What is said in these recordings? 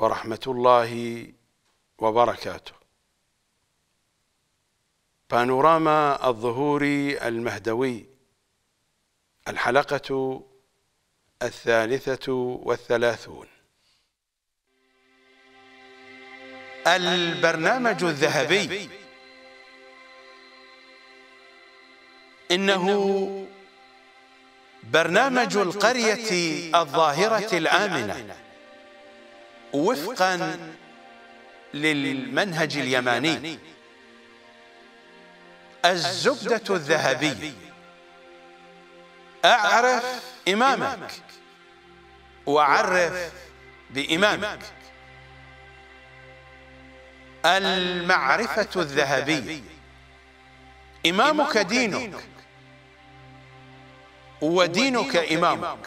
ورحمة الله وبركاته بانوراما الظهور المهدوي الحلقة الثالثة والثلاثون البرنامج الذهبي إنه برنامج القرية الظاهرة الآمنة وفقا للمنهج اليماني الزبدة الذهبيه أعرف إمامك وعرف بإمامك المعرفة الذهبية إمامك دينك ودينك إمامك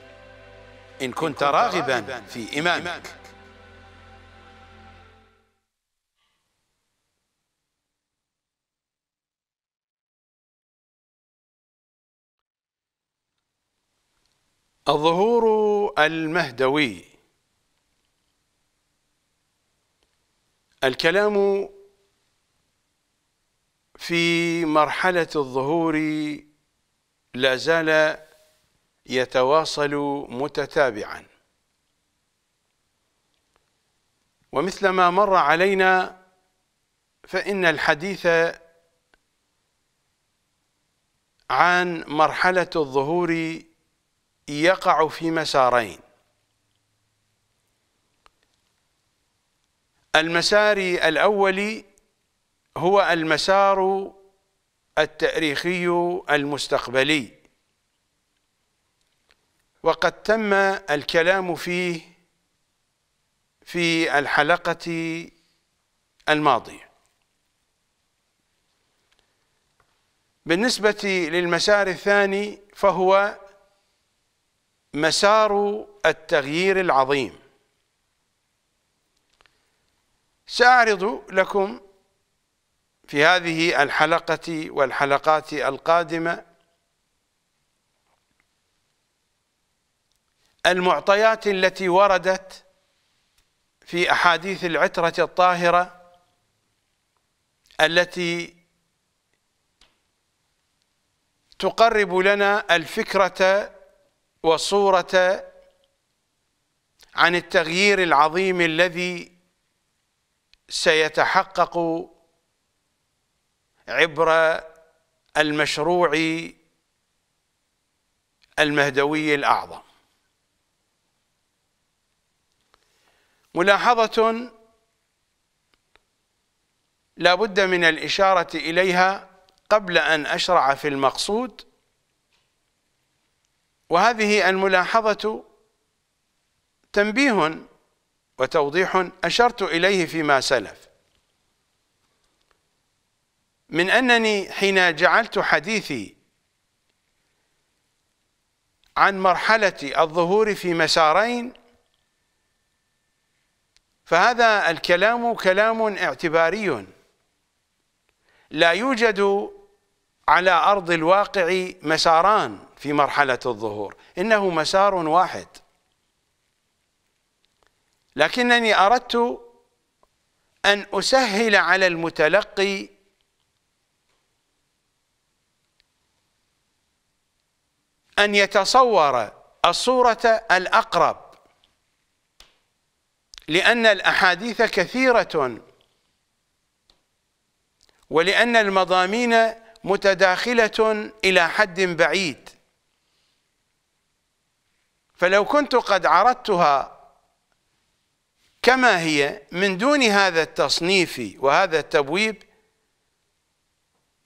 إن كنت راغبا في إمامك الظهور المهدوي الكلام في مرحلة الظهور لا زال يتواصل متتابعا ومثل ما مر علينا فإن الحديث عن مرحلة الظهور يقع في مسارين المسار الأول هو المسار التاريخي المستقبلي وقد تم الكلام فيه في الحلقة الماضية بالنسبة للمسار الثاني فهو مسار التغيير العظيم سأعرض لكم في هذه الحلقة والحلقات القادمة المعطيات التي وردت في أحاديث العترة الطاهرة التي تقرب لنا الفكرة وصورة عن التغيير العظيم الذي سيتحقق عبر المشروع المهدوي الأعظم ملاحظة لا بد من الإشارة إليها قبل أن أشرع في المقصود وهذه الملاحظة تنبيه وتوضيح أشرت إليه فيما سلف من أنني حين جعلت حديثي عن مرحلة الظهور في مسارين فهذا الكلام كلام اعتباري لا يوجد على أرض الواقع مساران في مرحلة الظهور إنه مسار واحد لكنني أردت أن أسهل على المتلقي أن يتصور الصورة الأقرب لأن الأحاديث كثيرة ولأن المضامين متداخلة إلى حد بعيد فلو كنت قد عرضتها كما هي من دون هذا التصنيف وهذا التبويب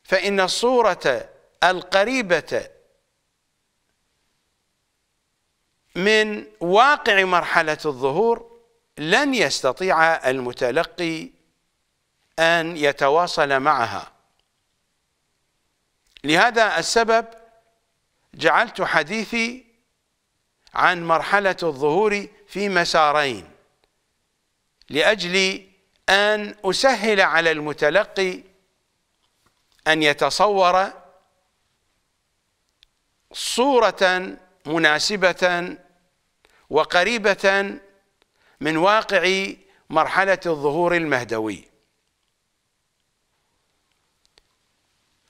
فإن الصورة القريبة من واقع مرحلة الظهور لن يستطيع المتلقي أن يتواصل معها لهذا السبب جعلت حديثي عن مرحلة الظهور في مسارين لأجل أن أسهل على المتلقي أن يتصور صورة مناسبة وقريبة من واقع مرحلة الظهور المهدوي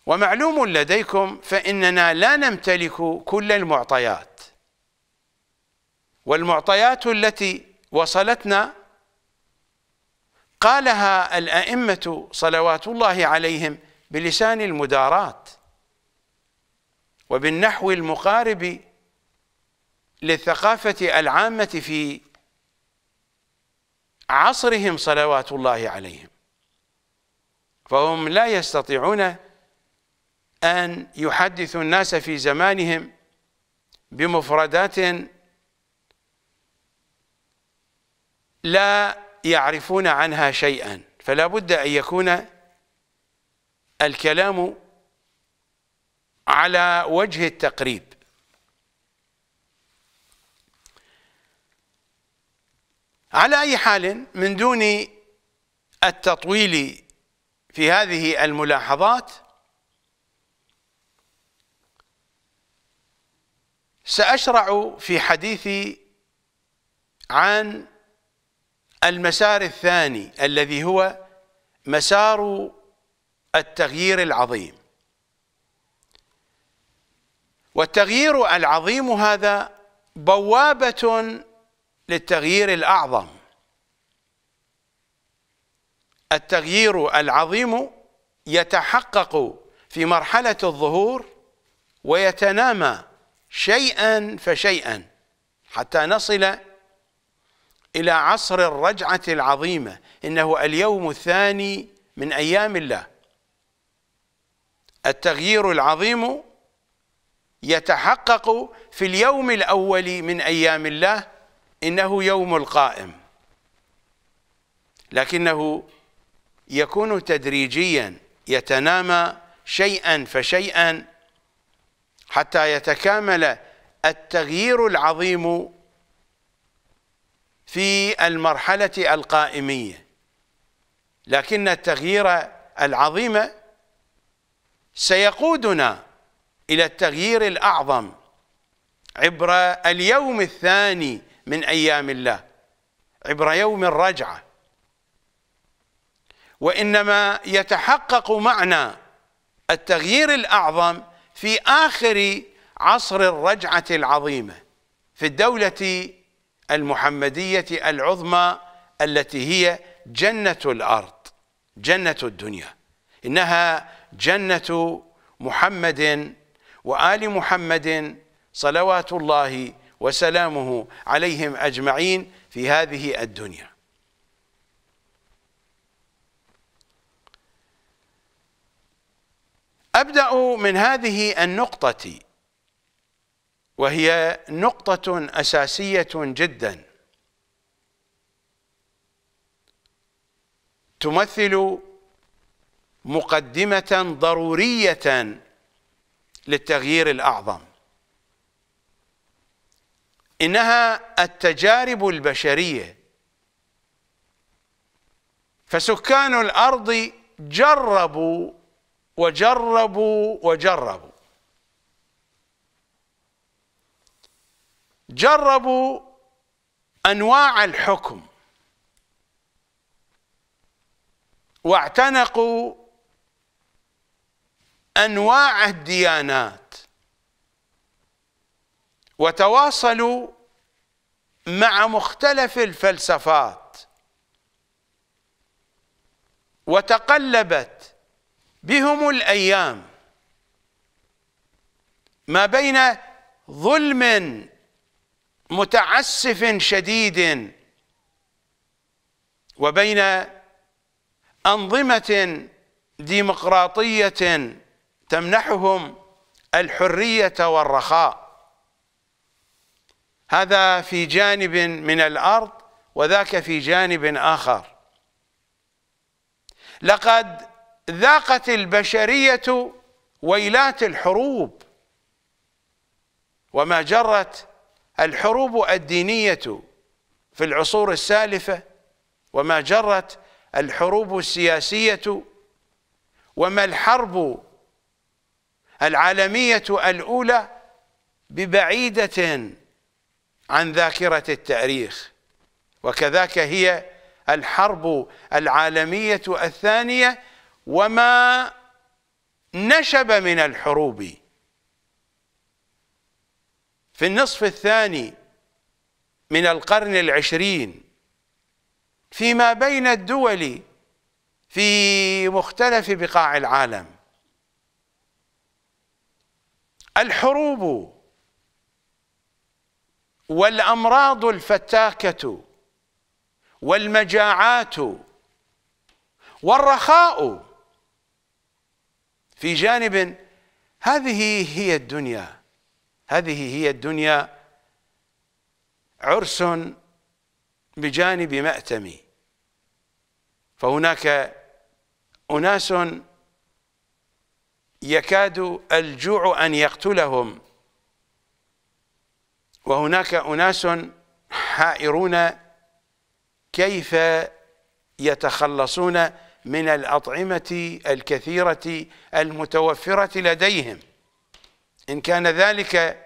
ومعلوم لديكم فإننا لا نمتلك كل المعطيات والمعطيات التي وصلتنا قالها الأئمة صلوات الله عليهم بلسان المدارات وبالنحو المقارب للثقافة العامة في عصرهم صلوات الله عليهم فهم لا يستطيعون أن يحدثوا الناس في زمانهم بمفردات لا يعرفون عنها شيئا فلا بد أن يكون الكلام على وجه التقريب على أي حال من دون التطويل في هذه الملاحظات سأشرع في حديثي عن المسار الثاني الذي هو مسار التغيير العظيم والتغيير العظيم هذا بوابة للتغيير الأعظم التغيير العظيم يتحقق في مرحلة الظهور ويتنامى شيئا فشيئا حتى نصل إلى عصر الرجعة العظيمة إنه اليوم الثاني من أيام الله التغيير العظيم يتحقق في اليوم الأول من أيام الله إنه يوم القائم لكنه يكون تدريجيا يتنامى شيئا فشيئا حتى يتكامل التغيير العظيم في المرحلة القائمية لكن التغيير العظيم سيقودنا إلى التغيير الأعظم عبر اليوم الثاني من أيام الله عبر يوم الرجعة وإنما يتحقق معنى التغيير الأعظم في آخر عصر الرجعة العظيمة في الدولة المحمدية العظمى التي هي جنة الأرض جنة الدنيا إنها جنة محمد وآل محمد صلوات الله وسلامه عليهم أجمعين في هذه الدنيا أبدأ من هذه النقطة وهي نقطة أساسية جدا تمثل مقدمة ضرورية للتغيير الأعظم إنها التجارب البشرية فسكان الأرض جربوا وجربوا وجربوا جربوا أنواع الحكم واعتنقوا أنواع الديانات وتواصلوا مع مختلف الفلسفات وتقلبت بهم الايام ما بين ظلم متعسف شديد وبين انظمه ديمقراطيه تمنحهم الحريه والرخاء هذا في جانب من الأرض وذاك في جانب آخر لقد ذاقت البشرية ويلات الحروب وما جرت الحروب الدينية في العصور السالفة وما جرت الحروب السياسية وما الحرب العالمية الأولى ببعيدة عن ذاكرة التاريخ وكذاك هي الحرب العالمية الثانية وما نشب من الحروب في النصف الثاني من القرن العشرين فيما بين الدول في مختلف بقاع العالم الحروب والأمراض الفتاكة والمجاعات والرخاء في جانب هذه هي الدنيا هذه هي الدنيا عرس بجانب مأتم فهناك أناس يكاد الجوع أن يقتلهم وهناك أناس حائرون كيف يتخلصون من الأطعمة الكثيرة المتوفرة لديهم إن كان ذلك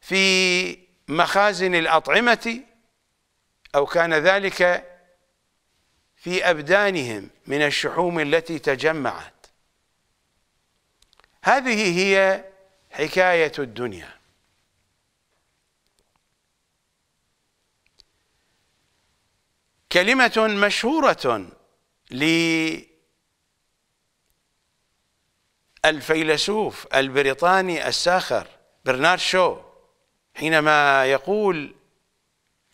في مخازن الأطعمة أو كان ذلك في أبدانهم من الشحوم التي تجمعت هذه هي حكاية الدنيا كلمة مشهورة للفيلسوف البريطاني الساخر برنارد شو حينما يقول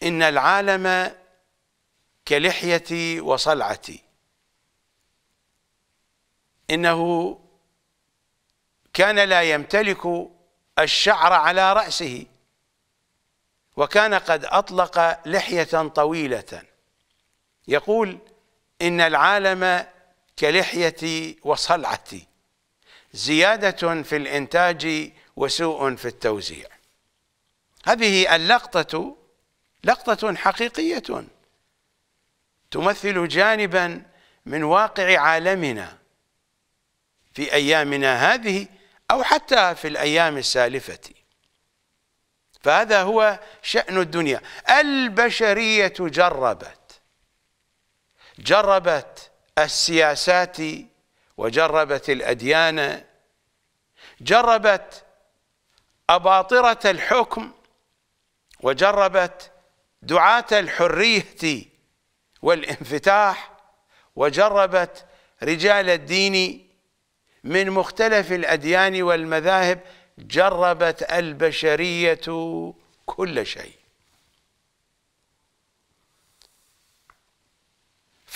إن العالم كلحيتي وصلعتي إنه كان لا يمتلك الشعر على رأسه وكان قد أطلق لحية طويلة يقول إن العالم كلحيتي وصلعتي زيادة في الإنتاج وسوء في التوزيع هذه اللقطة لقطة حقيقية تمثل جانبا من واقع عالمنا في أيامنا هذه أو حتى في الأيام السالفة فهذا هو شأن الدنيا البشرية جربت جربت السياسات وجربت الأديان جربت أباطرة الحكم وجربت دعاة الحرية والانفتاح وجربت رجال الدين من مختلف الأديان والمذاهب جربت البشرية كل شيء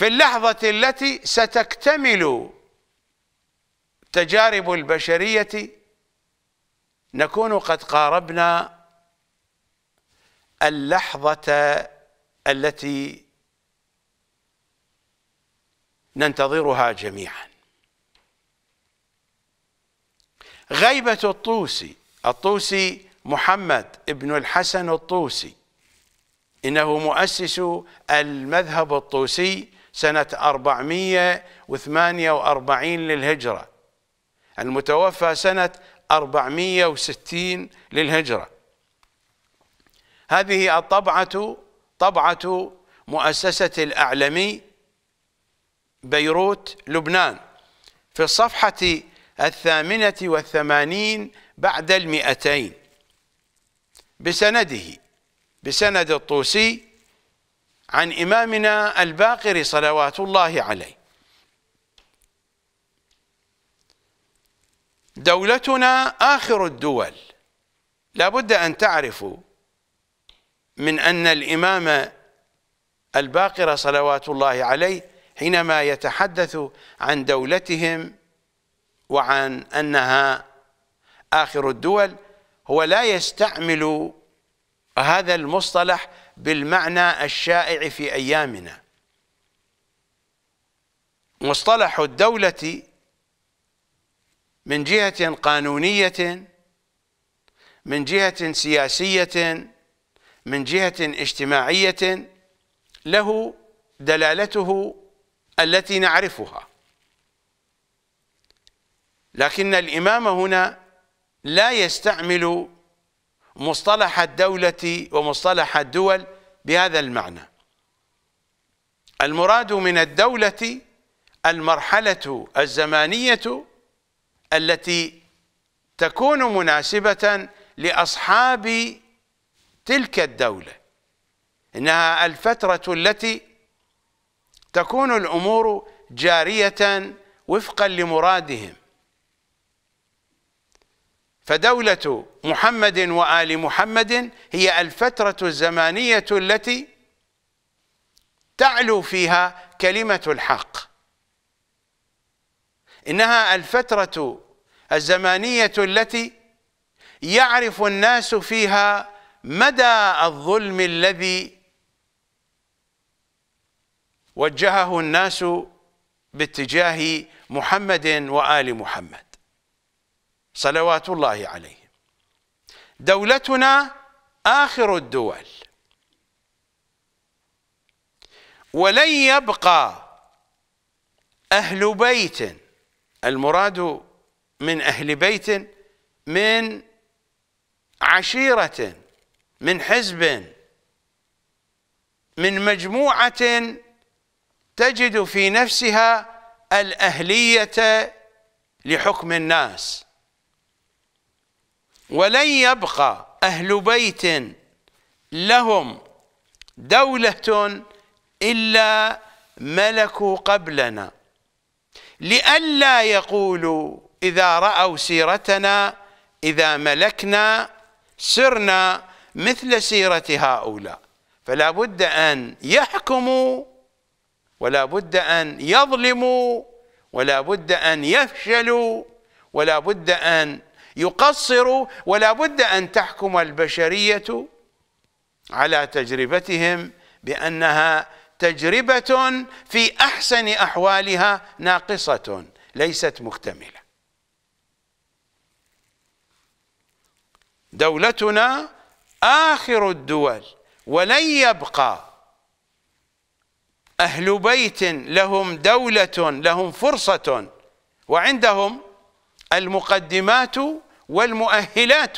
في اللحظة التي ستكتمل تجارب البشرية نكون قد قاربنا اللحظة التي ننتظرها جميعا غيبة الطوسي الطوسي محمد ابن الحسن الطوسي إنه مؤسس المذهب الطوسي سنة 448 للهجرة المتوفى سنة 460 للهجرة هذه الطبعة طبعة مؤسسة الأعلمي بيروت لبنان في الصفحة الثامنة والثمانين بعد المئتين بسنده بسند الطوسي عن إمامنا الباقر صلوات الله عليه دولتنا آخر الدول لابد أن تعرفوا من أن الإمام الباقر صلوات الله عليه حينما يتحدث عن دولتهم وعن أنها آخر الدول هو لا يستعمل هذا المصطلح بالمعنى الشائع في أيامنا مصطلح الدولة من جهة قانونية من جهة سياسية من جهة اجتماعية له دلالته التي نعرفها لكن الإمام هنا لا يستعمل مصطلح الدولة ومصطلح الدول بهذا المعنى المراد من الدولة المرحلة الزمانية التي تكون مناسبة لأصحاب تلك الدولة إنها الفترة التي تكون الأمور جارية وفقا لمرادهم فدولة محمد وآل محمد هي الفترة الزمانية التي تعلو فيها كلمة الحق إنها الفترة الزمانية التي يعرف الناس فيها مدى الظلم الذي وجهه الناس باتجاه محمد وآل محمد صلوات الله عليه دولتنا آخر الدول ولن يبقى أهل بيت المراد من أهل بيت من عشيرة من حزب من مجموعة تجد في نفسها الأهلية لحكم الناس ولن يبقى أهل بيت لهم دولة إلا ملكوا قبلنا لئلا يقولوا إذا رأوا سيرتنا إذا ملكنا سرنا مثل سيرة هؤلاء فلا بد أن يحكموا ولا بد أن يظلموا ولا بد أن يفشلوا ولا بد أن يقصروا ولا بد أن تحكم البشرية على تجربتهم بأنها تجربة في أحسن أحوالها ناقصة ليست مكتملة دولتنا آخر الدول ولن يبقى أهل بيت لهم دولة لهم فرصة وعندهم المقدمات والمؤهلات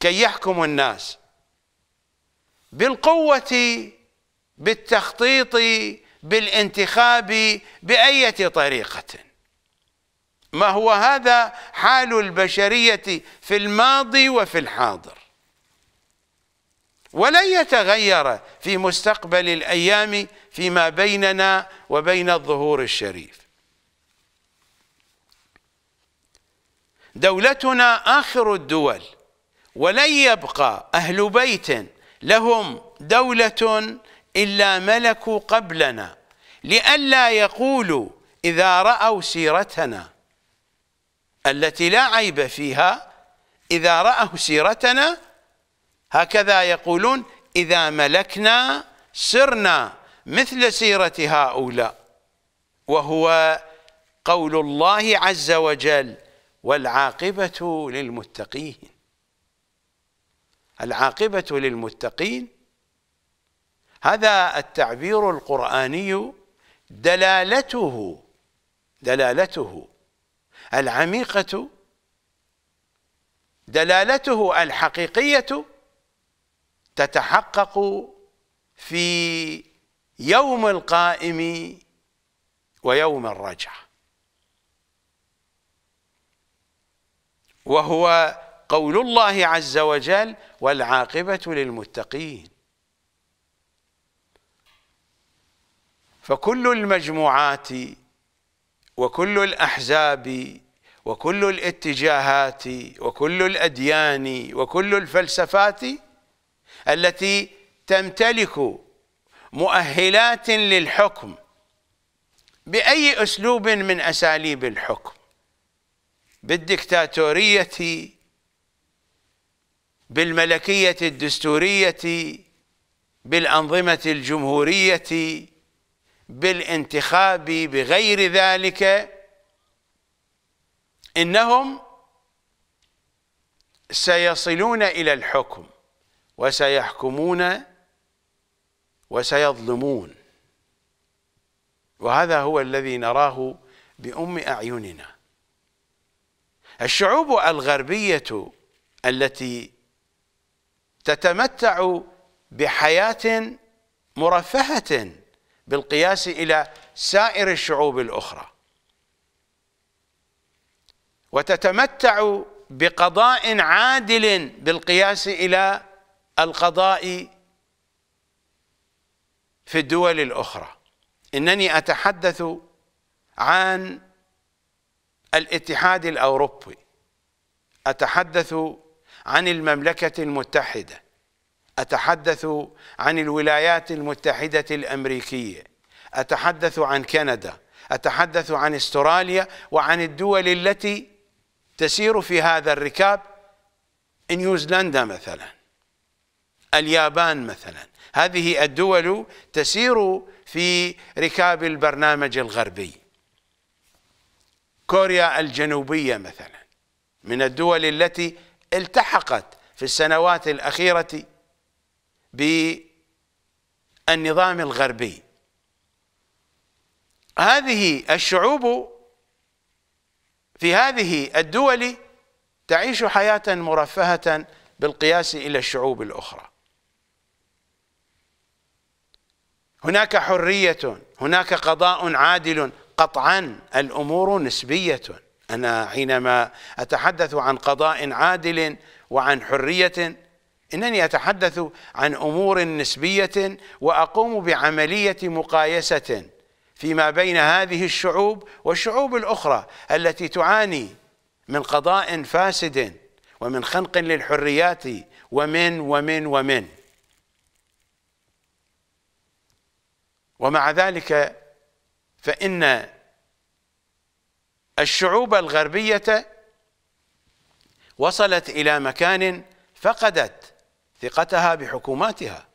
كي يحكم الناس بالقوة بالتخطيط بالانتخاب بأية طريقة ما هو هذا حال البشرية في الماضي وفي الحاضر ولن يتغير في مستقبل الأيام فيما بيننا وبين الظهور الشريف دولتنا آخر الدول ولن يبقى أهل بيت لهم دولة إلا ملكوا قبلنا لئلا يقولوا إذا رأوا سيرتنا التي لا عيب فيها إذا رأوا سيرتنا هكذا يقولون إذا ملكنا سرنا مثل سيرة هؤلاء وهو قول الله عز وجل والعاقبة للمتقين العاقبة للمتقين هذا التعبير القرآني دلالته دلالته العميقة دلالته الحقيقية تتحقق في يوم القائم ويوم الرجعه وهو قول الله عز وجل والعاقبة للمتقين فكل المجموعات وكل الأحزاب وكل الاتجاهات وكل الأديان وكل الفلسفات التي تمتلك مؤهلات للحكم بأي أسلوب من أساليب الحكم بالدكتاتورية بالملكية الدستورية بالأنظمة الجمهورية بالانتخاب بغير ذلك إنهم سيصلون إلى الحكم وسيحكمون وسيظلمون وهذا هو الذي نراه بأم أعيننا الشعوب الغربية التي تتمتع بحياة مرفهة بالقياس إلى سائر الشعوب الأخرى وتتمتع بقضاء عادل بالقياس إلى القضاء في الدول الأخرى إنني أتحدث عن الاتحاد الأوروبي أتحدث عن المملكة المتحدة أتحدث عن الولايات المتحدة الأمريكية أتحدث عن كندا أتحدث عن استراليا وعن الدول التي تسير في هذا الركاب نيوزيلندا مثلا اليابان مثلا هذه الدول تسير في ركاب البرنامج الغربي كوريا الجنوبية مثلا من الدول التي التحقت في السنوات الأخيرة بالنظام الغربي هذه الشعوب في هذه الدول تعيش حياة مرفهة بالقياس إلى الشعوب الأخرى هناك حرية هناك قضاء عادل قطعا الأمور نسبية أنا حينما أتحدث عن قضاء عادل وعن حرية إنني أتحدث عن أمور نسبية وأقوم بعملية مقايسة فيما بين هذه الشعوب والشعوب الأخرى التي تعاني من قضاء فاسد ومن خنق للحريات ومن ومن ومن ومع ذلك فإن الشعوب الغربية وصلت إلى مكان فقدت ثقتها بحكوماتها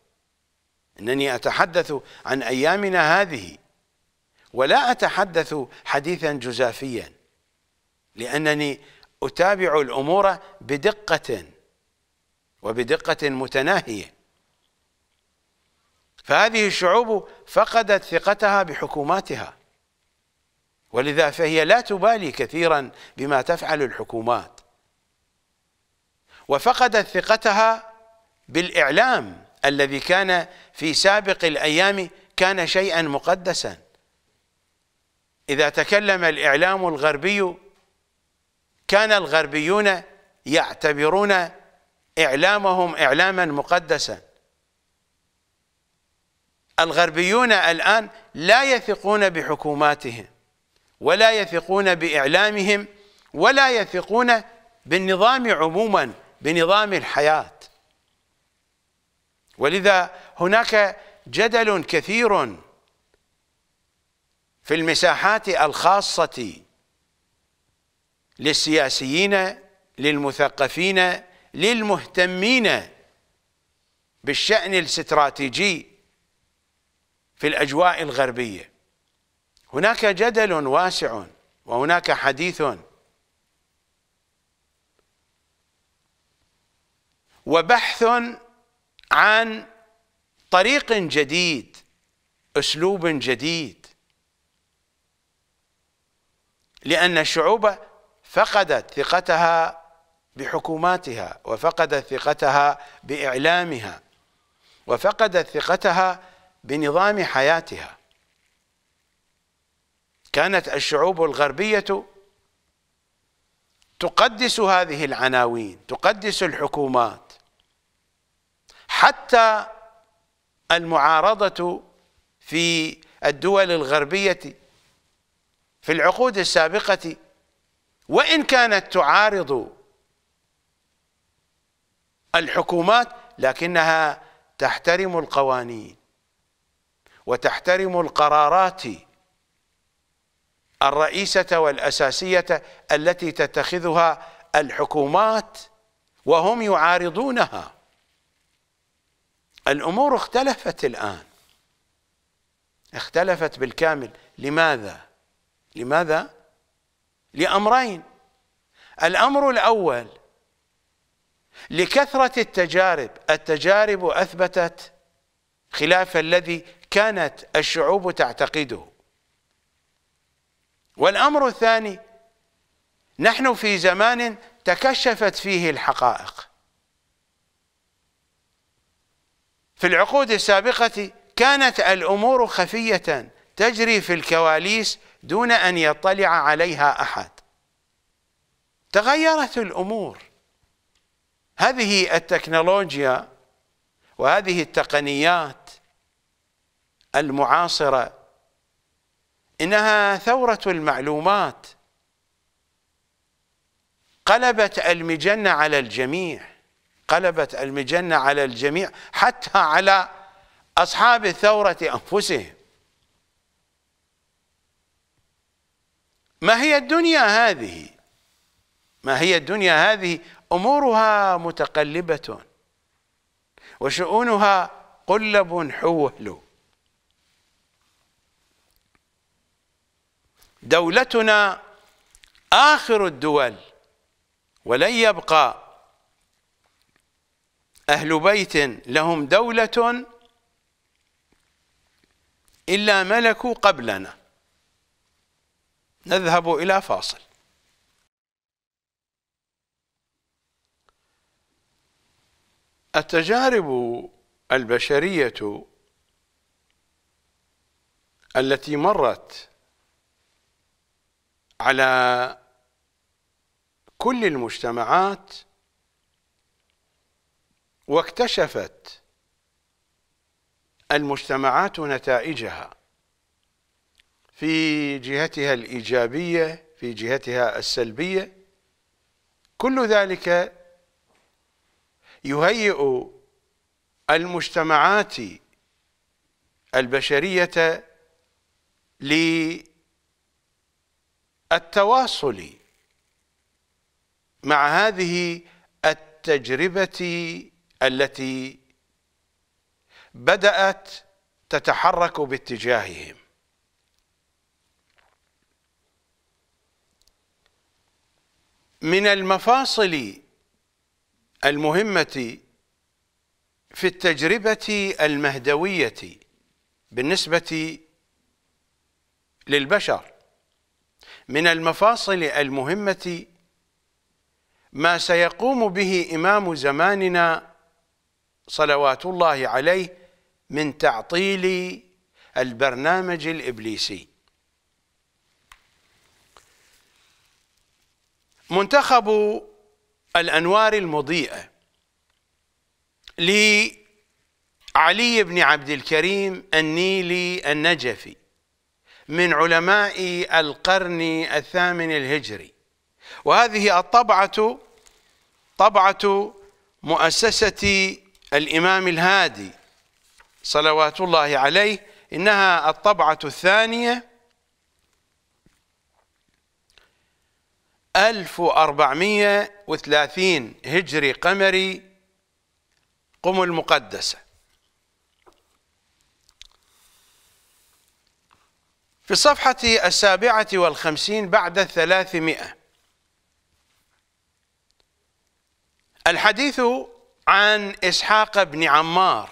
إنني أتحدث عن أيامنا هذه ولا أتحدث حديثا جزافيا لأنني أتابع الأمور بدقة وبدقة متناهية فهذه الشعوب فقدت ثقتها بحكوماتها ولذا فهي لا تبالي كثيرا بما تفعل الحكومات وفقدت ثقتها بالإعلام الذي كان في سابق الأيام كان شيئا مقدسا إذا تكلم الإعلام الغربي كان الغربيون يعتبرون إعلامهم إعلاما مقدسا الغربيون الآن لا يثقون بحكوماتهم ولا يثقون بإعلامهم ولا يثقون بالنظام عموما بنظام الحياة ولذا هناك جدل كثير في المساحات الخاصة للسياسيين للمثقفين للمهتمين بالشأن الاستراتيجي في الأجواء الغربية هناك جدل واسع وهناك حديث وبحث عن طريق جديد اسلوب جديد لان الشعوب فقدت ثقتها بحكوماتها وفقدت ثقتها باعلامها وفقدت ثقتها بنظام حياتها كانت الشعوب الغربية تقدس هذه العناوين تقدس الحكومات حتى المعارضة في الدول الغربية في العقود السابقة وإن كانت تعارض الحكومات لكنها تحترم القوانين وتحترم القرارات الرئيسة والأساسية التي تتخذها الحكومات وهم يعارضونها الأمور اختلفت الآن اختلفت بالكامل لماذا؟ لماذا؟ لأمرين الأمر الأول لكثرة التجارب التجارب أثبتت خلاف الذي كانت الشعوب تعتقده والأمر الثاني نحن في زمان تكشفت فيه الحقائق في العقود السابقة كانت الأمور خفية تجري في الكواليس دون أن يطلع عليها أحد تغيرت الأمور هذه التكنولوجيا وهذه التقنيات المعاصرة إنها ثورة المعلومات قلبت المجنة على الجميع قلبت المجنة على الجميع حتى على أصحاب الثورة أنفسهم ما هي الدنيا هذه ما هي الدنيا هذه أمورها متقلبة وشؤونها قلب حول دولتنا آخر الدول ولن يبقى أهل بيت لهم دولة إلا ملكوا قبلنا نذهب إلى فاصل التجارب البشرية التي مرت على كل المجتمعات واكتشفت المجتمعات نتائجها في جهتها الإيجابية في جهتها السلبية كل ذلك يهيئ المجتمعات البشرية لتحقيق التواصل مع هذه التجربة التي بدأت تتحرك باتجاههم من المفاصل المهمة في التجربة المهدوية بالنسبة للبشر من المفاصل المهمة ما سيقوم به إمام زماننا صلوات الله عليه من تعطيل البرنامج الإبليسي منتخب الأنوار المضيئة لعلي بن عبد الكريم النيلي النجفي من علماء القرن الثامن الهجري وهذه الطبعة طبعة مؤسسة الإمام الهادي صلوات الله عليه إنها الطبعة الثانية 1430 هجري قمري قم المقدسه في الصفحة السابعة والخمسين بعد الثلاثمائة الحديث عن إسحاق بن عمار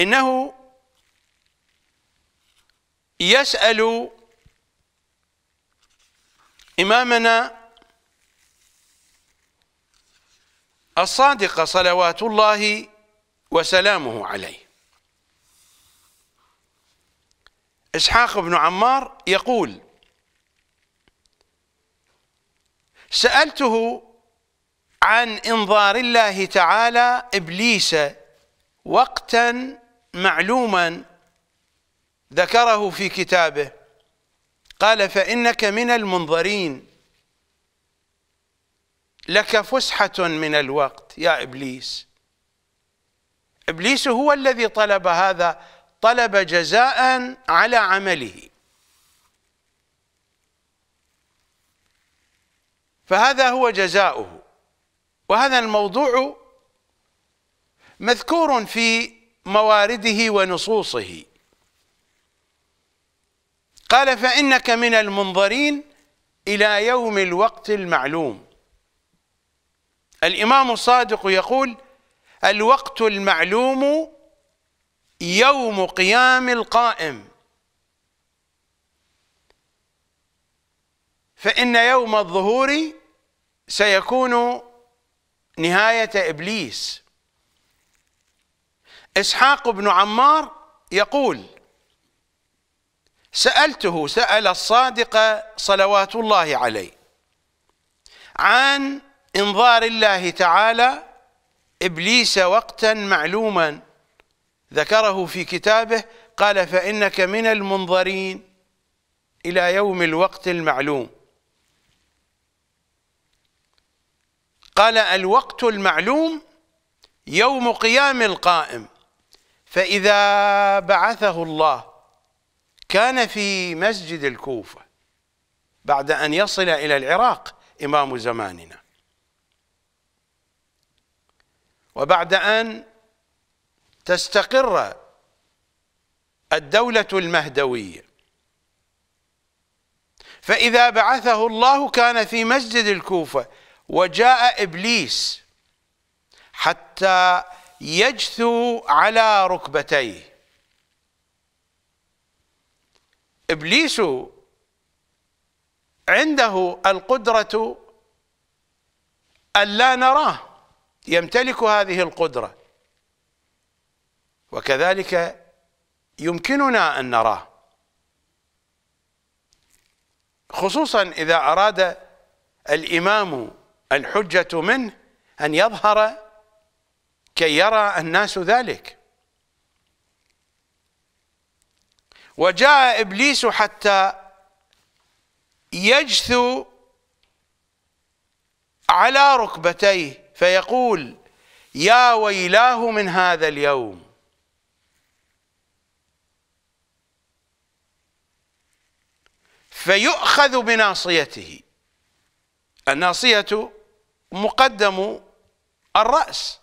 إنه يسأل إمامنا الصادق صلوات الله وسلامه عليه إسحاق بن عمار يقول سألته عن انظار الله تعالى إبليس وقتا معلوما ذكره في كتابه قال فإنك من المنظرين لك فسحة من الوقت يا إبليس إبليس هو الذي طلب هذا طلب جزاء على عمله فهذا هو جزاؤه وهذا الموضوع مذكور في موارده ونصوصه قال فإنك من المنظرين إلى يوم الوقت المعلوم الإمام الصادق يقول الوقت المعلوم يوم قيام القائم فإن يوم الظهور سيكون نهاية إبليس إسحاق بن عمار يقول سألته سأل الصادق صلوات الله عليه عن انظار الله تعالى إبليس وقتا معلوما ذكره في كتابه قال فإنك من المنظرين إلى يوم الوقت المعلوم قال الوقت المعلوم يوم قيام القائم فإذا بعثه الله كان في مسجد الكوفة بعد أن يصل إلى العراق إمام زماننا وبعد أن تستقر الدولة المهدوية فإذا بعثه الله كان في مسجد الكوفة وجاء إبليس حتى يجثو على ركبتيه إبليس عنده القدرة أن لا نراه يمتلك هذه القدرة وكذلك يمكننا أن نراه خصوصا إذا أراد الإمام الحجة منه أن يظهر كي يرى الناس ذلك وجاء إبليس حتى يجثو على ركبتيه فيقول يا ويلاه من هذا اليوم فيؤخذ بناصيته الناصية مقدم الرأس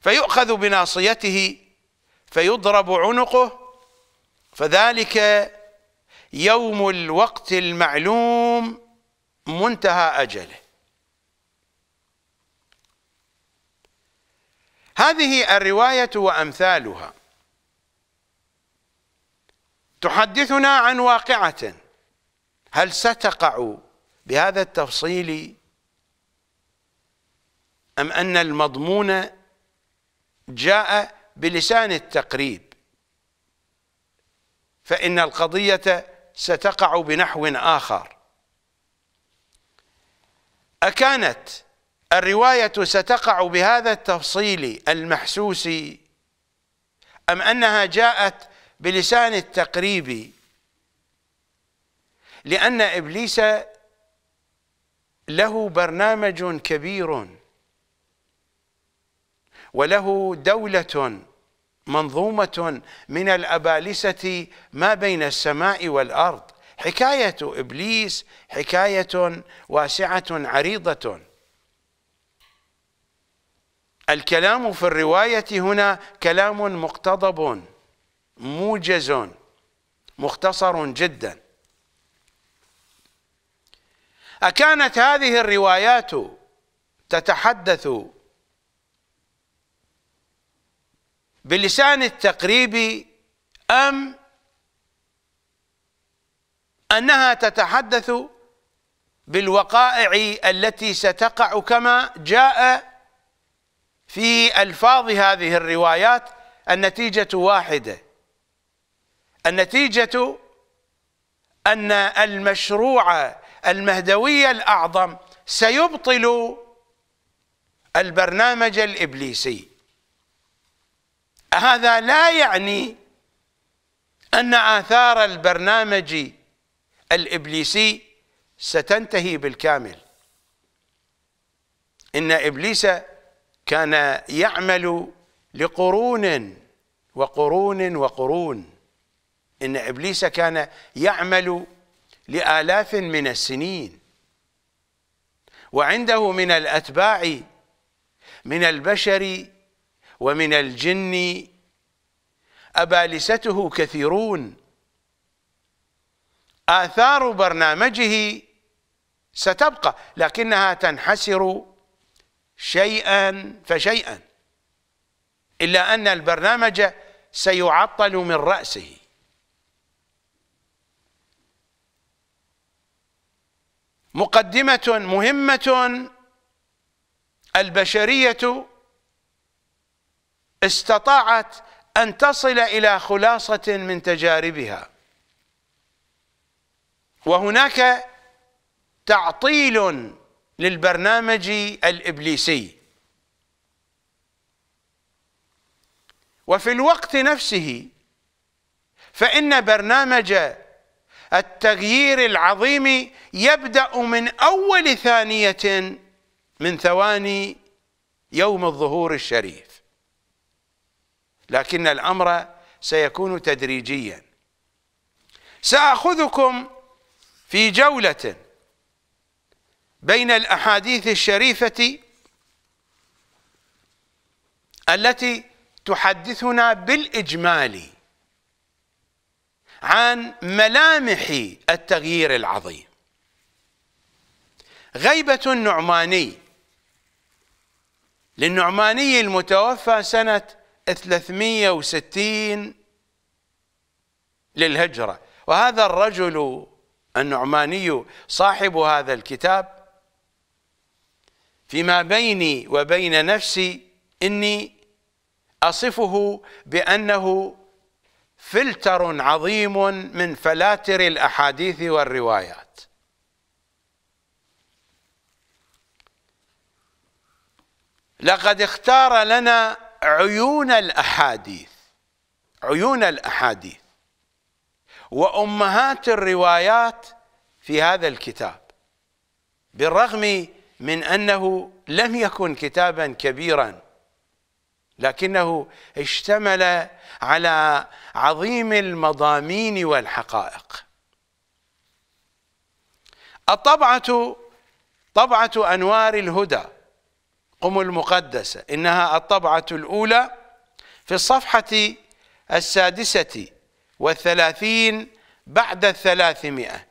فيؤخذ بناصيته فيضرب عنقه فذلك يوم الوقت المعلوم منتهى أجله هذه الرواية وأمثالها تحدثنا عن واقعة هل ستقع بهذا التفصيل أم أن المضمون جاء بلسان التقريب فإن القضية ستقع بنحو آخر أكانت الرواية ستقع بهذا التفصيل المحسوس أم أنها جاءت بلسان التقريب لأن إبليس له برنامج كبير وله دولة منظومة من الأبالسة ما بين السماء والأرض حكاية إبليس حكاية واسعة عريضة الكلام في الرواية هنا كلام مقتضب موجز مختصر جدا أكانت هذه الروايات تتحدث بلسان التقريب أم أنها تتحدث بالوقائع التي ستقع كما جاء في ألفاظ هذه الروايات النتيجة واحدة النتيجة أن المشروع المهدوية الأعظم سيبطل البرنامج الإبليسي هذا لا يعني أن آثار البرنامج الإبليسي ستنتهي بالكامل إن إبليس كان يعمل لقرون وقرون وقرون إن إبليس كان يعمل لآلاف من السنين وعنده من الأتباع من البشر ومن الجن أبالسته كثيرون آثار برنامجه ستبقى لكنها تنحسر شيئا فشيئا إلا أن البرنامج سيعطل من رأسه مقدمة مهمة البشرية استطاعت أن تصل إلى خلاصة من تجاربها وهناك تعطيل للبرنامج الإبليسي وفي الوقت نفسه فإن برنامج التغيير العظيم يبدأ من أول ثانية من ثواني يوم الظهور الشريف لكن الأمر سيكون تدريجيا سأخذكم في جولة بين الأحاديث الشريفة التي تحدثنا بالإجمال عن ملامح التغيير العظيم غيبة النعماني للنعماني المتوفى سنة 360 للهجرة وهذا الرجل النعماني صاحب هذا الكتاب فيما بيني وبين نفسي إني أصفه بأنه فلتر عظيم من فلاتر الاحاديث والروايات لقد اختار لنا عيون الاحاديث عيون الاحاديث وامهات الروايات في هذا الكتاب بالرغم من انه لم يكن كتابا كبيرا لكنه اشتمل على عظيم المضامين والحقائق الطبعة طبعة أنوار الهدى قم المقدسة إنها الطبعة الأولى في الصفحة السادسة والثلاثين بعد الثلاثمائة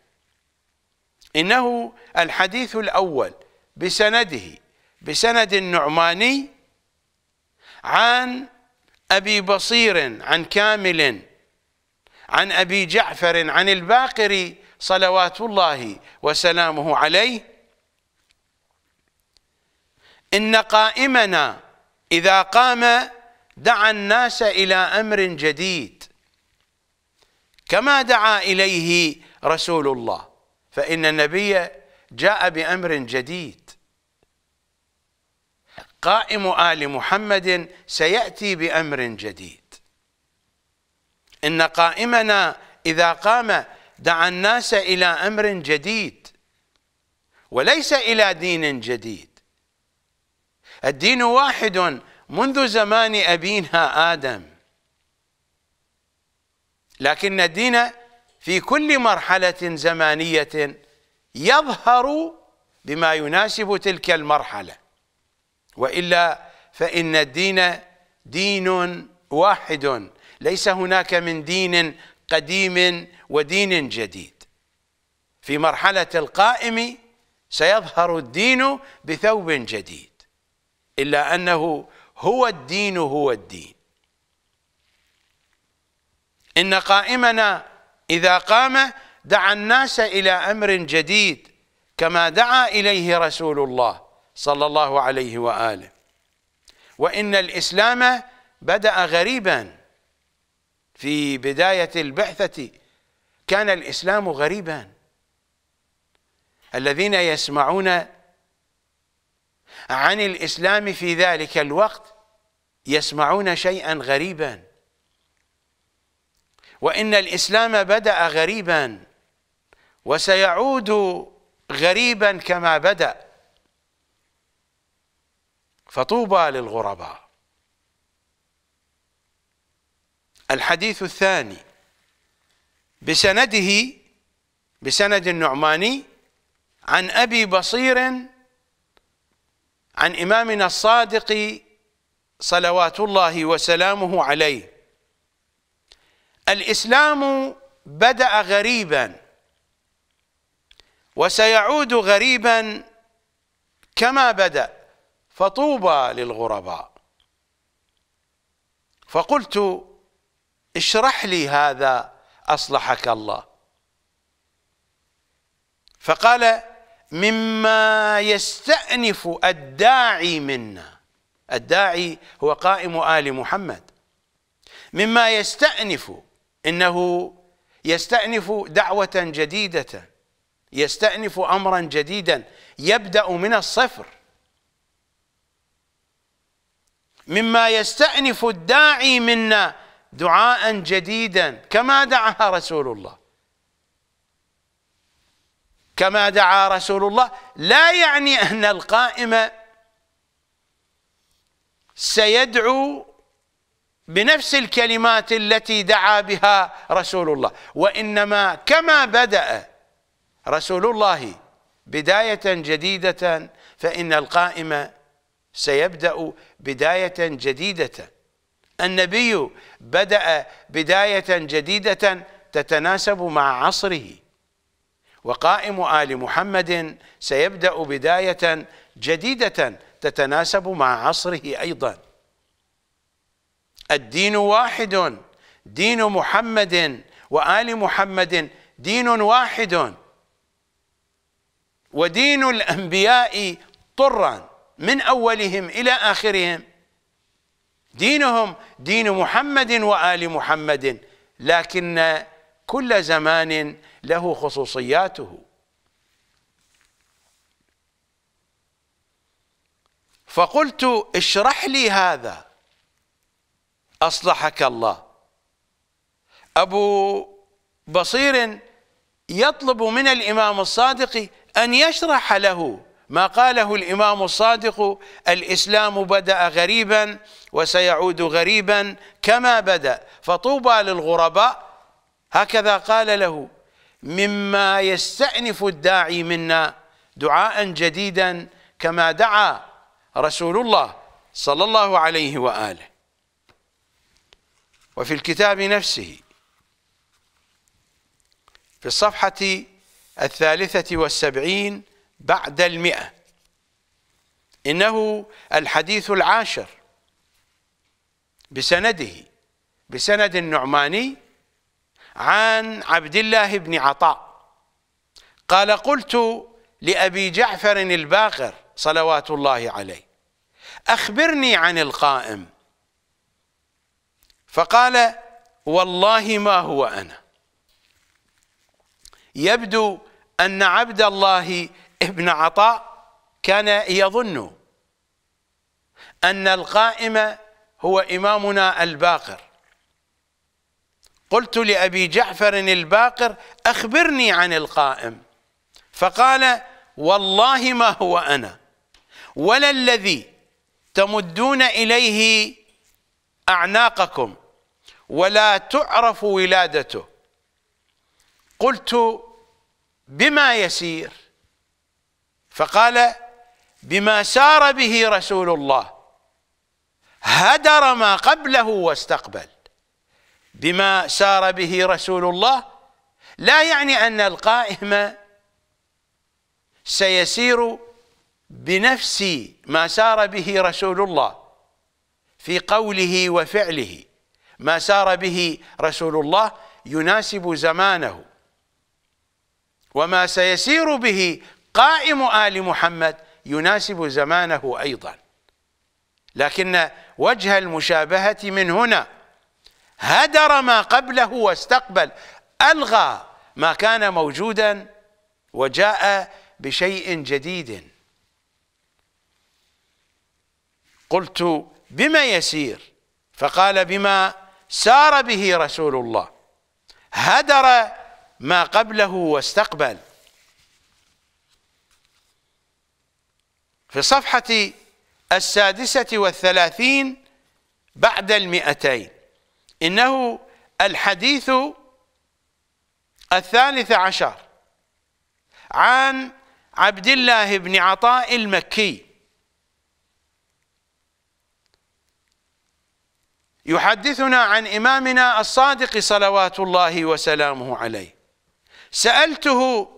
إنه الحديث الأول بسنده بسند النعماني عن أبي بصير عن كامل عن أبي جعفر عن الباقر صلوات الله وسلامه عليه إن قائمنا إذا قام دعا الناس إلى أمر جديد كما دعا إليه رسول الله فإن النبي جاء بأمر جديد قائم آل محمد سيأتي بأمر جديد إن قائمنا إذا قام دعا الناس إلى أمر جديد وليس إلى دين جديد الدين واحد منذ زمان أبينا آدم لكن الدين في كل مرحلة زمانية يظهر بما يناسب تلك المرحلة وإلا فإن الدين دين واحد ليس هناك من دين قديم ودين جديد في مرحلة القائم سيظهر الدين بثوب جديد إلا أنه هو الدين هو الدين إن قائمنا إذا قام دعا الناس إلى أمر جديد كما دعا إليه رسول الله صلى الله عليه وآله وإن الإسلام بدأ غريبا في بداية البعثة كان الإسلام غريبا الذين يسمعون عن الإسلام في ذلك الوقت يسمعون شيئا غريبا وإن الإسلام بدأ غريبا وسيعود غريبا كما بدأ فطوبى للغرباء الحديث الثاني بسنده بسند النعماني عن أبي بصير عن إمامنا الصادق صلوات الله وسلامه عليه الإسلام بدأ غريبا وسيعود غريبا كما بدأ فطوبى للغرباء فقلت اشرح لي هذا أصلحك الله فقال مما يستأنف الداعي منا الداعي هو قائم آل محمد مما يستأنف إنه يستأنف دعوة جديدة يستأنف أمرا جديدا يبدأ من الصفر مما يستأنف الداعي منا دعاء جديدا كما دعاها رسول الله كما دعا رسول الله لا يعني أن القائم سيدعو بنفس الكلمات التي دعا بها رسول الله وإنما كما بدأ رسول الله بداية جديدة فإن القائم سيبدأ بداية جديدة النبي بدأ بداية جديدة تتناسب مع عصره وقائم آل محمد سيبدأ بداية جديدة تتناسب مع عصره أيضا الدين واحد دين محمد وآل محمد دين واحد ودين الأنبياء طرًا من أولهم إلى آخرهم دينهم دين محمد وآل محمد لكن كل زمان له خصوصياته فقلت اشرح لي هذا أصلحك الله أبو بصير يطلب من الإمام الصادق أن يشرح له ما قاله الإمام الصادق الإسلام بدأ غريبا وسيعود غريبا كما بدأ فطوبى للغرباء هكذا قال له مما يستأنف الداعي منا دعاء جديدا كما دعا رسول الله صلى الله عليه وآله وفي الكتاب نفسه في الصفحة الثالثة والسبعين بعد المئة إنه الحديث العاشر بسنده بسند النعماني عن عبد الله بن عطاء قال قلت لأبي جعفر الباقر صلوات الله عليه أخبرني عن القائم فقال والله ما هو أنا يبدو أن عبد الله ابن عطاء كان يظن أن القائم هو إمامنا الباقر قلت لأبي جعفر الباقر أخبرني عن القائم فقال والله ما هو أنا ولا الذي تمدون إليه أعناقكم ولا تعرف ولادته قلت بما يسير فقال بما سار به رسول الله هدر ما قبله واستقبل بما سار به رسول الله لا يعني أن القائم سيسير بنفس ما سار به رسول الله في قوله وفعله ما سار به رسول الله يناسب زمانه وما سيسير به قائم آل محمد يناسب زمانه أيضا لكن وجه المشابهة من هنا هدر ما قبله واستقبل ألغى ما كان موجودا وجاء بشيء جديد قلت بما يسير فقال بما سار به رسول الله هدر ما قبله واستقبل في صفحة السادسة والثلاثين بعد المئتين إنه الحديث الثالث عشر عن عبد الله بن عطاء المكي يحدثنا عن إمامنا الصادق صلوات الله وسلامه عليه سألته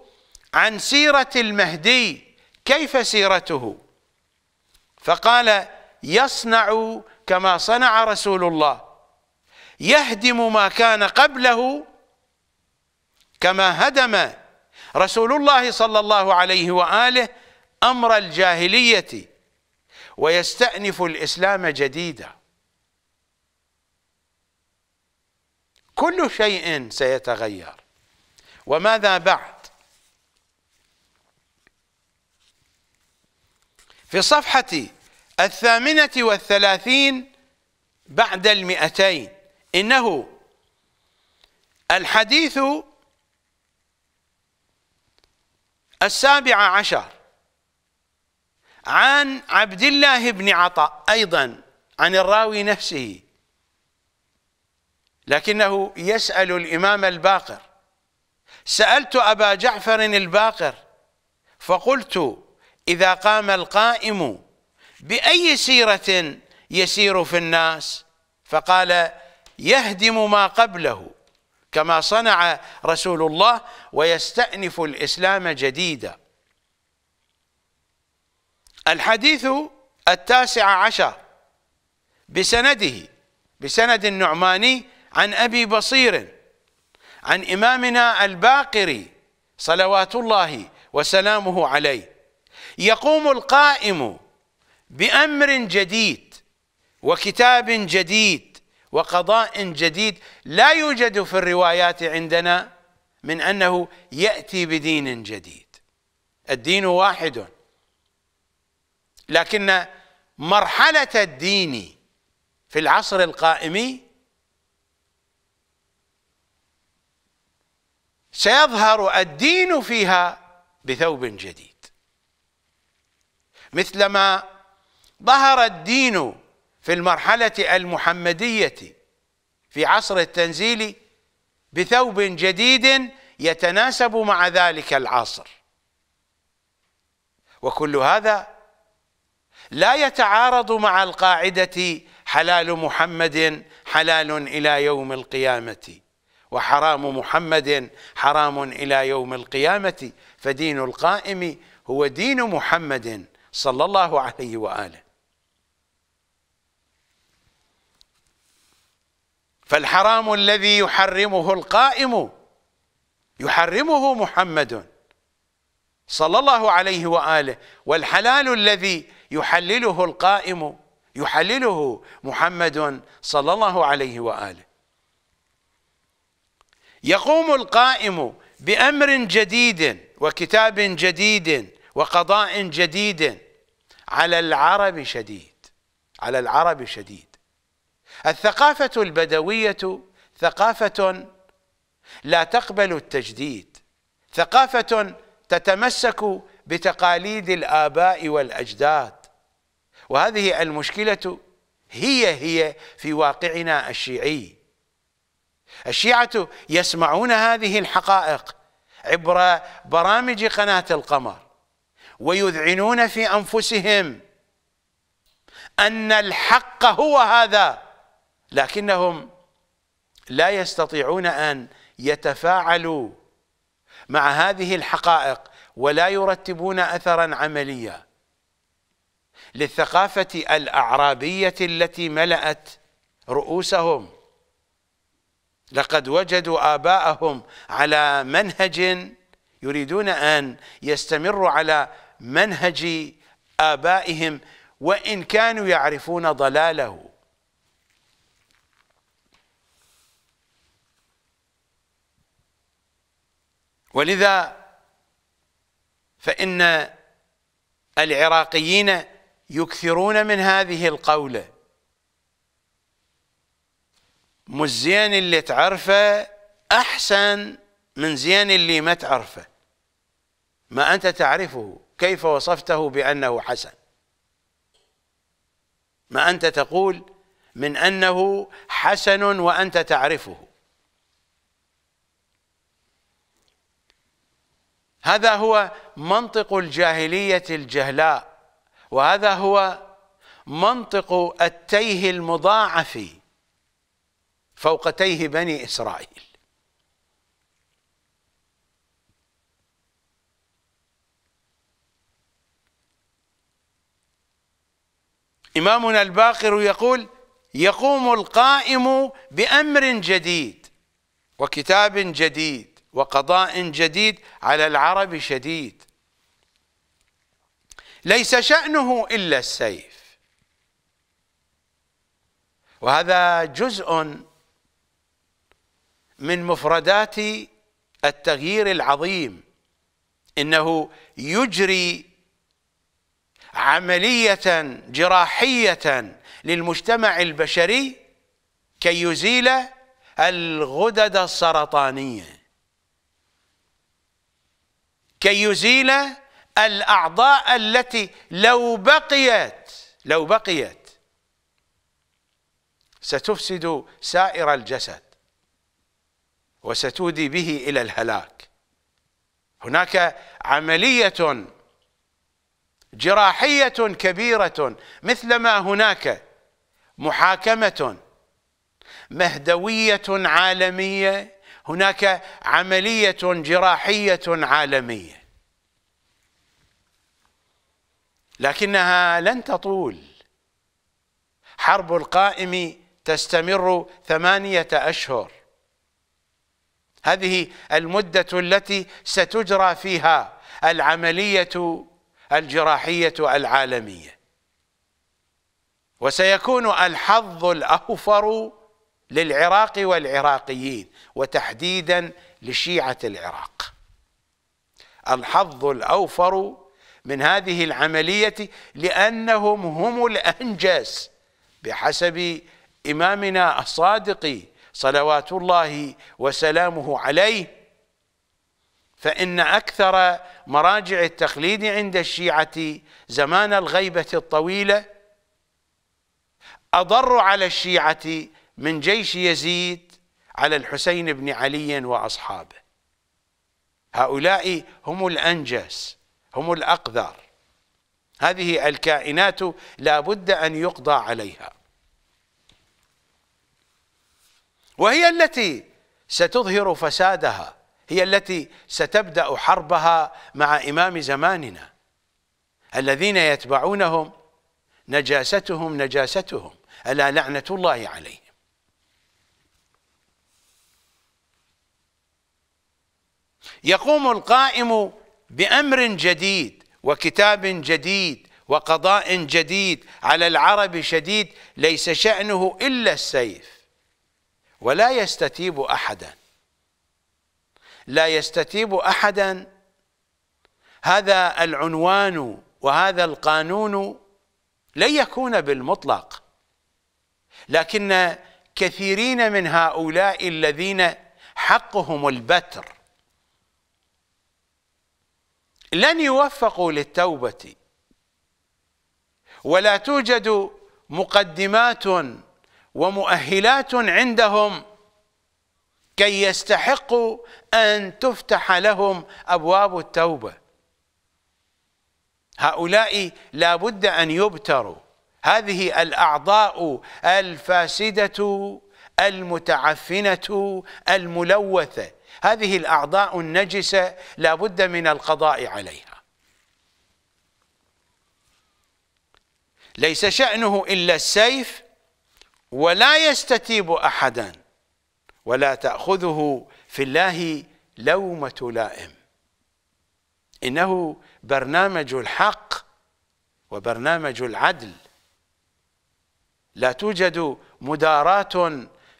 عن سيرة المهدي كيف سيرته فقال يصنع كما صنع رسول الله يهدم ما كان قبله كما هدم رسول الله صلى الله عليه واله امر الجاهليه ويستأنف الإسلام جديدا كل شيء سيتغير وماذا بعد في صفحة الثامنة والثلاثين بعد المئتين إنه الحديث السابع عشر عن عبد الله بن عطاء أيضا عن الراوي نفسه لكنه يسأل الإمام الباقر سألت أبا جعفر الباقر فقلت إذا قام القائم بأي سيرة يسير في الناس فقال يهدم ما قبله كما صنع رسول الله ويستأنف الإسلام جديدا الحديث التاسع عشر بسنده بسند النعماني عن أبي بصير عن إمامنا الباقري صلوات الله وسلامه عليه يقوم القائم بأمر جديد وكتاب جديد وقضاء جديد لا يوجد في الروايات عندنا من أنه يأتي بدين جديد الدين واحد لكن مرحلة الدين في العصر القائم سيظهر الدين فيها بثوب جديد مثلما ظهر الدين في المرحلة المحمدية في عصر التنزيل بثوب جديد يتناسب مع ذلك العصر وكل هذا لا يتعارض مع القاعدة حلال محمد حلال إلى يوم القيامة وحرام محمد حرام إلى يوم القيامة فدين القائم هو دين محمد صلى الله عليه واله فالحرام الذي يحرمه القائم يحرمه محمد صلى الله عليه واله والحلال الذي يحلله القائم يحلله محمد صلى الله عليه واله يقوم القائم بامر جديد وكتاب جديد وقضاء جديد على العرب شديد على العرب شديد الثقافة البدوية ثقافة لا تقبل التجديد ثقافة تتمسك بتقاليد الآباء والأجداد وهذه المشكلة هي هي في واقعنا الشيعي الشيعة يسمعون هذه الحقائق عبر برامج قناة القمر ويذعنون في أنفسهم أن الحق هو هذا لكنهم لا يستطيعون أن يتفاعلوا مع هذه الحقائق ولا يرتبون أثرا عمليا للثقافة الأعرابية التي ملأت رؤوسهم لقد وجدوا آباءهم على منهج يريدون أن يستمروا على منهج آبائهم وإن كانوا يعرفون ضلاله ولذا فإن العراقيين يكثرون من هذه القولة مزيان زين اللي تعرفه أحسن من زين اللي ما تعرفه ما أنت تعرفه كيف وصفته بأنه حسن ما أنت تقول من أنه حسن وأنت تعرفه هذا هو منطق الجاهلية الجهلاء وهذا هو منطق التيه المضاعف فوق تيه بني إسرائيل إمامنا الباقر يقول يقوم القائم بأمر جديد وكتاب جديد وقضاء جديد على العرب شديد ليس شأنه إلا السيف وهذا جزء من مفردات التغيير العظيم انه يجري عملية جراحية للمجتمع البشري كي يزيل الغدد السرطانية كي يزيل الأعضاء التي لو بقيت لو بقيت ستفسد سائر الجسد وستودي به إلى الهلاك هناك عملية جراحية كبيرة مثلما هناك محاكمة مهدوية عالمية هناك عملية جراحية عالمية لكنها لن تطول حرب القائم تستمر ثمانية أشهر هذه المدة التي ستجرى فيها العملية الجراحية العالمية وسيكون الحظ الأوفر للعراق والعراقيين وتحديدا لشيعة العراق الحظ الأوفر من هذه العملية لأنهم هم الأنجس بحسب إمامنا الصادق صلوات الله وسلامه عليه فإن أكثر مراجع التقليد عند الشيعة زمان الغيبة الطويلة أضر على الشيعة من جيش يزيد على الحسين بن علي وأصحابه هؤلاء هم الأنجس هم الأقدر هذه الكائنات لا بد أن يقضى عليها وهي التي ستظهر فسادها هي التي ستبدأ حربها مع إمام زماننا الذين يتبعونهم نجاستهم نجاستهم ألا لعنة الله عليهم يقوم القائم بأمر جديد وكتاب جديد وقضاء جديد على العرب شديد ليس شأنه إلا السيف ولا يستتيب أحداً لا يستتيب احدا هذا العنوان وهذا القانون لن يكون بالمطلق لكن كثيرين من هؤلاء الذين حقهم البتر لن يوفقوا للتوبه ولا توجد مقدمات ومؤهلات عندهم كي يستحقوا ان تفتح لهم ابواب التوبه هؤلاء لا بد ان يبتروا هذه الاعضاء الفاسده المتعفنه الملوثه هذه الاعضاء النجسه لا بد من القضاء عليها ليس شأنه إلا السيف ولا يستتيب أحدا ولا تأخذه في الله لومة لائم إنه برنامج الحق وبرنامج العدل لا توجد مدارات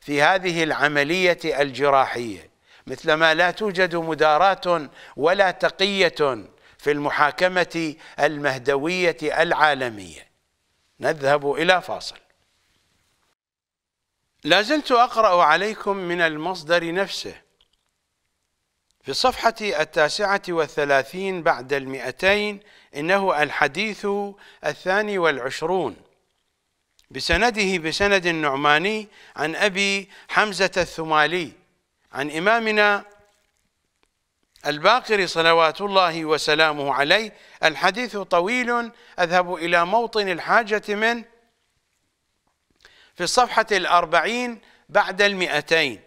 في هذه العملية الجراحية مثلما لا توجد مدارات ولا تقية في المحاكمة المهدوية العالمية نذهب إلى فاصل لا زلت أقرأ عليكم من المصدر نفسه في الصفحة التاسعة والثلاثين بعد المئتين إنه الحديث الثاني والعشرون بسنده بسند النعماني عن أبي حمزة الثمالي عن إمامنا الباقر صلوات الله وسلامه عليه الحديث طويل أذهب إلى موطن الحاجة منه في الصفحة الأربعين بعد المئتين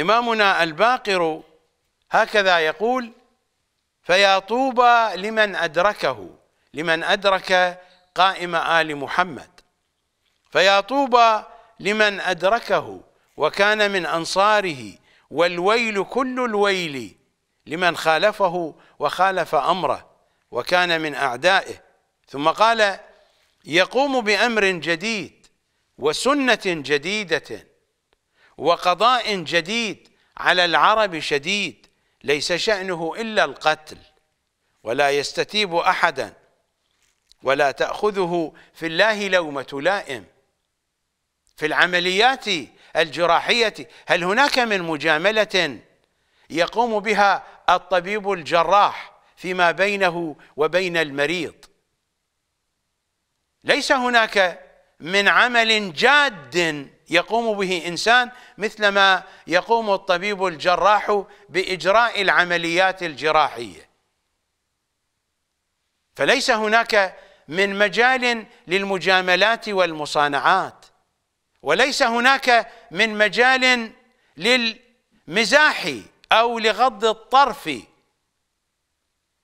إمامنا الباقر هكذا يقول فيا طوبى لمن أدركه لمن أدرك قائم آل محمد فيا طوبى لمن أدركه وكان من أنصاره والويل كل الويل لمن خالفه وخالف أمره وكان من أعدائه ثم قال يقوم بأمر جديد وسنة جديدة وقضاء جديد على العرب شديد ليس شأنه إلا القتل ولا يستتيب أحدا ولا تأخذه في الله لومة لائم في العمليات الجراحية هل هناك من مجاملة يقوم بها الطبيب الجراح فيما بينه وبين المريض ليس هناك من عمل جاد يقوم به انسان مثلما يقوم الطبيب الجراح باجراء العمليات الجراحيه فليس هناك من مجال للمجاملات والمصانعات وليس هناك من مجال للمزاح او لغض الطرف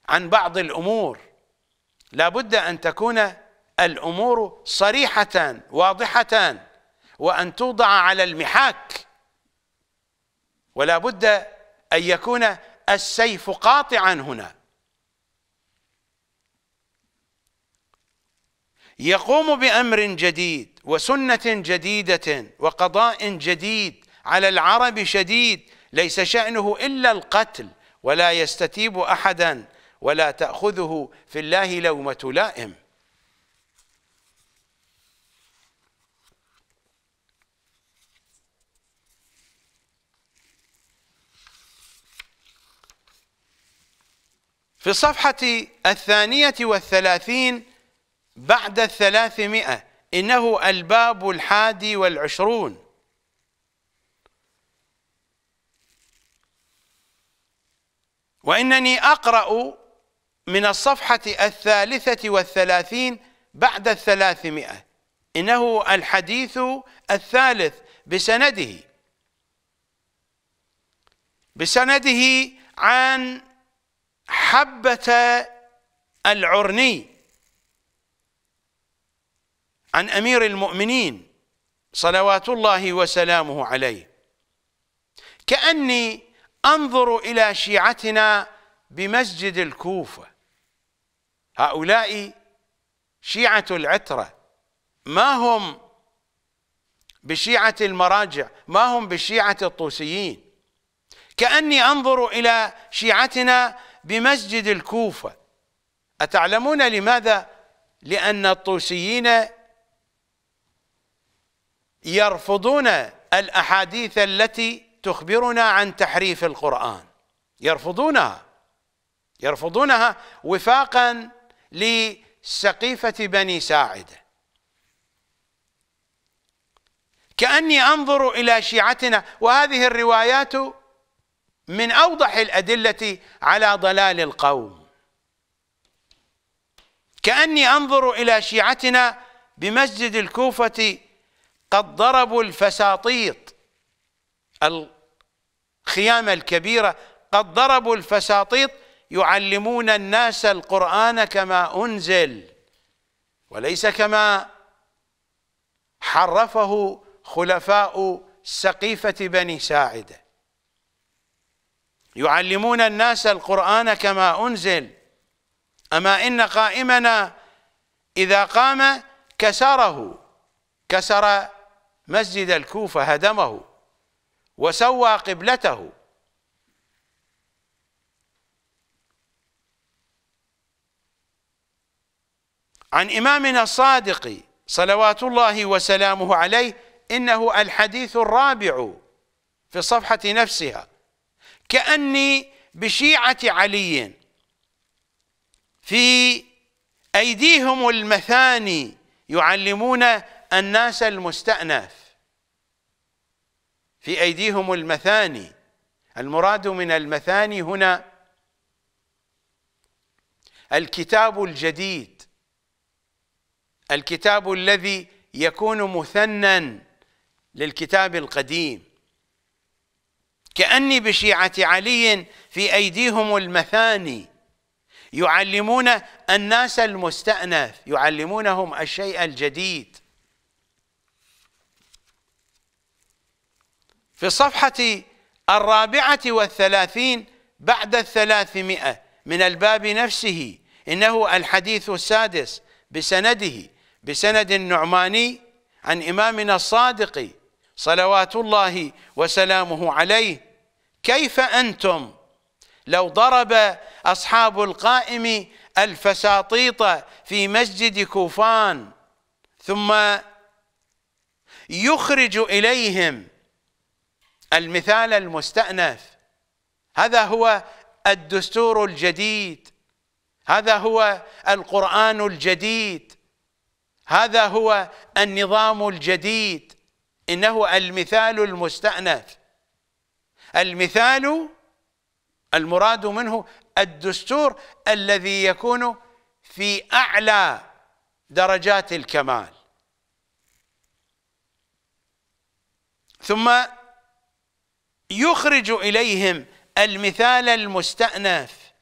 عن بعض الامور لا بد ان تكون الامور صريحه واضحه وان توضع على المحاك ولا بد ان يكون السيف قاطعا هنا يقوم بامر جديد وسنه جديده وقضاء جديد على العرب شديد ليس شانه الا القتل ولا يستتيب احدا ولا تاخذه في الله لومه لائم في الصفحة الثانية والثلاثين بعد الثلاثمائة إنه الباب الحادي والعشرون وإنني أقرأ من الصفحة الثالثة والثلاثين بعد الثلاثمائة إنه الحديث الثالث بسنده بسنده عن حبة العرني عن أمير المؤمنين صلوات الله وسلامه عليه كأني أنظر إلى شيعتنا بمسجد الكوفة هؤلاء شيعة العترة ما هم بشيعة المراجع ما هم بشيعة الطوسيين كأني أنظر إلى شيعتنا بمسجد الكوفة أتعلمون لماذا؟ لأن الطوسيين يرفضون الأحاديث التي تخبرنا عن تحريف القرآن يرفضونها يرفضونها وفاقا لسقيفة بني ساعده كأني أنظر إلى شيعتنا وهذه الروايات من أوضح الأدلة على ضلال القوم كأني أنظر إلى شيعتنا بمسجد الكوفة قد ضربوا الفساطيط الخيام الكبيرة قد ضربوا الفساطيط يعلمون الناس القرآن كما أنزل وليس كما حرفه خلفاء سقيفة بني ساعده يعلمون الناس القرآن كما أنزل أما إن قائمنا إذا قام كسره كسر مسجد الكوفة هدمه وسوى قبلته عن إمامنا الصادق صلوات الله وسلامه عليه إنه الحديث الرابع في الصفحة نفسها كأني بشيعة علي في أيديهم المثاني يعلمون الناس المستأنف في أيديهم المثاني المراد من المثاني هنا الكتاب الجديد الكتاب الذي يكون مثنى للكتاب القديم كأني بشيعة علي في أيديهم المثاني يعلمون الناس المستأنف يعلمونهم الشيء الجديد في الصفحة الرابعة والثلاثين بعد الثلاثمائة من الباب نفسه إنه الحديث السادس بسنده بسند النعماني عن إمامنا الصادق صلوات الله وسلامه عليه كيف أنتم لو ضرب أصحاب القائم الفساطيط في مسجد كوفان ثم يخرج إليهم المثال المستأنف هذا هو الدستور الجديد هذا هو القرآن الجديد هذا هو النظام الجديد إنه المثال المستأنف المثال المراد منه الدستور الذي يكون في أعلى درجات الكمال ثم يخرج إليهم المثال المستأنف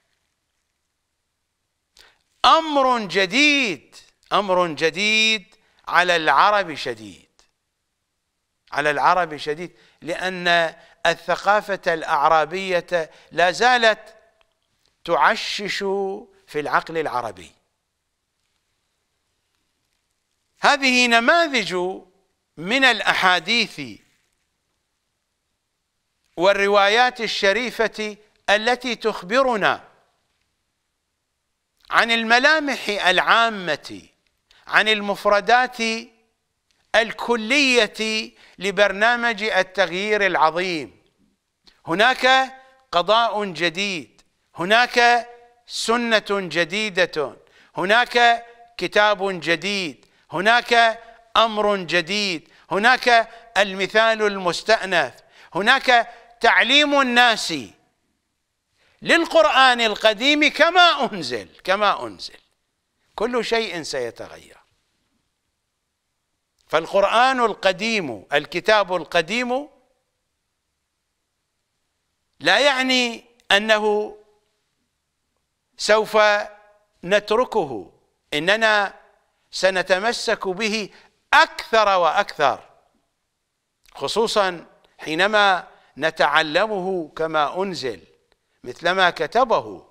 أمر جديد أمر جديد على العرب شديد على العرب شديد لأن الثقافة الأعرابية لا زالت تعشش في العقل العربي هذه نماذج من الأحاديث والروايات الشريفة التي تخبرنا عن الملامح العامة عن المفردات الكلية لبرنامج التغيير العظيم هناك قضاء جديد هناك سنه جديده هناك كتاب جديد هناك امر جديد هناك المثال المستانف هناك تعليم الناس للقران القديم كما انزل كما انزل كل شيء سيتغير فالقران القديم الكتاب القديم لا يعني أنه سوف نتركه إننا سنتمسك به أكثر وأكثر خصوصا حينما نتعلمه كما أنزل مثلما كتبه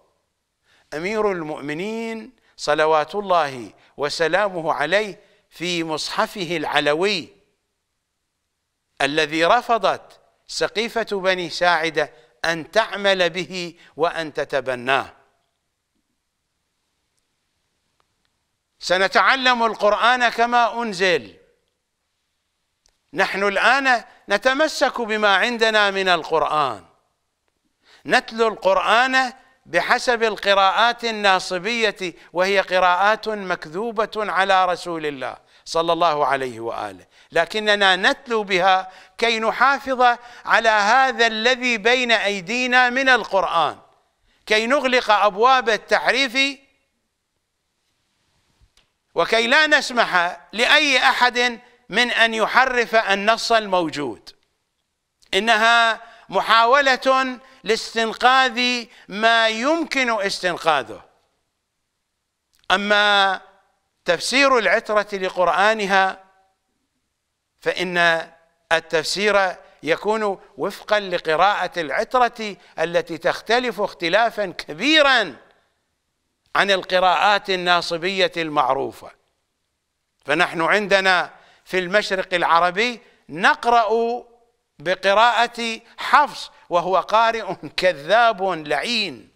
أمير المؤمنين صلوات الله وسلامه عليه في مصحفه العلوي الذي رفضت سقيفة بني ساعدة أن تعمل به وأن تتبناه سنتعلم القرآن كما أنزل نحن الآن نتمسك بما عندنا من القرآن نتلو القرآن بحسب القراءات الناصبية وهي قراءات مكذوبة على رسول الله صلى الله عليه وآله لكننا نتلو بها كي نحافظ على هذا الذي بين ايدينا من القران كي نغلق ابواب التحريف وكي لا نسمح لاي احد من ان يحرف النص الموجود انها محاوله لاستنقاذ ما يمكن استنقاذه اما تفسير العتره لقرانها فإن التفسير يكون وفقا لقراءة العترة التي تختلف اختلافا كبيرا عن القراءات الناصبية المعروفة فنحن عندنا في المشرق العربي نقرأ بقراءة حفص وهو قارئ كذاب لعين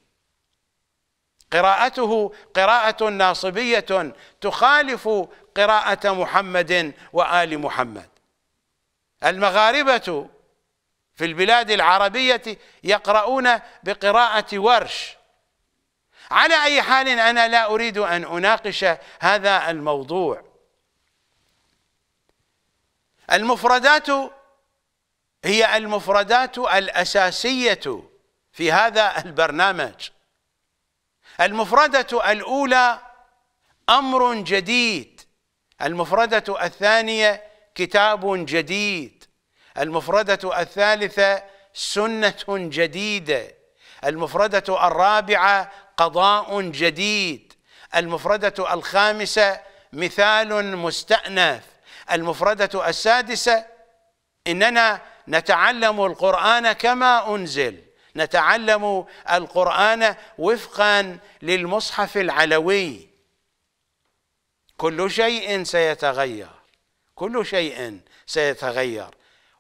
قراءته قراءة ناصبية تخالف قراءة محمد وآل محمد المغاربة في البلاد العربية يقرؤون بقراءة ورش على أي حال أنا لا أريد أن أناقش هذا الموضوع المفردات هي المفردات الأساسية في هذا البرنامج المفردة الأولى أمر جديد المفردة الثانية كتاب جديد المفردة الثالثة سنة جديدة المفردة الرابعة قضاء جديد المفردة الخامسة مثال مستأنف المفردة السادسة إننا نتعلم القرآن كما أنزل نتعلم القرآن وفقا للمصحف العلوي كل شيء سيتغير كل شيء سيتغير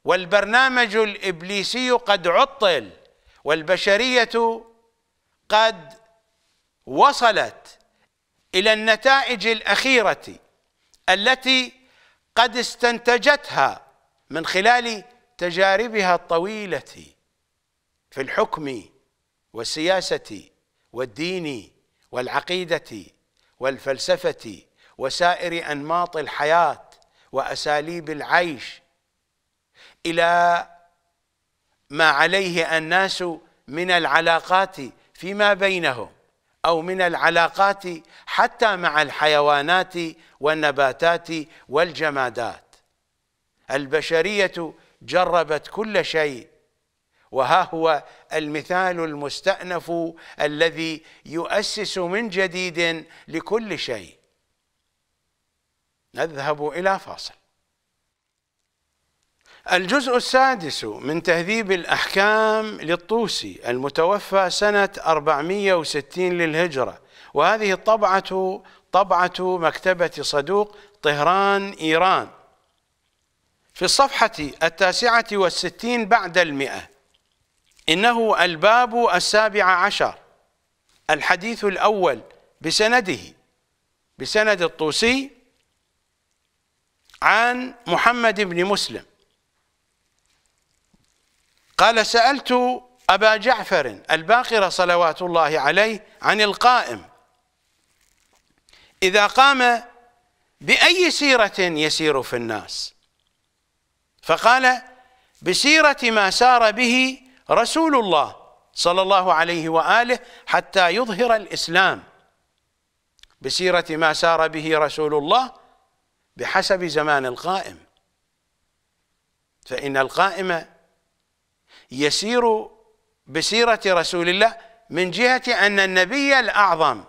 والبرنامج الابليسي قد عطل والبشريه قد وصلت الى النتائج الاخيره التي قد استنتجتها من خلال تجاربها الطويله في الحكم والسياسه والدين والعقيده والفلسفه وسائر انماط الحياه واساليب العيش الى ما عليه الناس من العلاقات فيما بينهم او من العلاقات حتى مع الحيوانات والنباتات والجمادات البشريه جربت كل شيء وها هو المثال المستأنف الذي يؤسس من جديد لكل شيء نذهب إلى فاصل الجزء السادس من تهذيب الأحكام للطوسي المتوفى سنة 460 للهجرة وهذه الطبعة طبعة مكتبة صدوق طهران إيران في الصفحة التاسعة والستين بعد المئة إنه الباب السابع عشر الحديث الأول بسنده بسند الطوسي عن محمد بن مسلم قال سألت أبا جعفر الباقر صلوات الله عليه عن القائم إذا قام بأي سيرة يسير في الناس فقال بسيرة ما سار به رسول الله صلى الله عليه وآله حتى يظهر الإسلام بسيرة ما سار به رسول الله بحسب زمان القائم فإن القائم يسير بسيرة رسول الله من جهة أن النبي الأعظم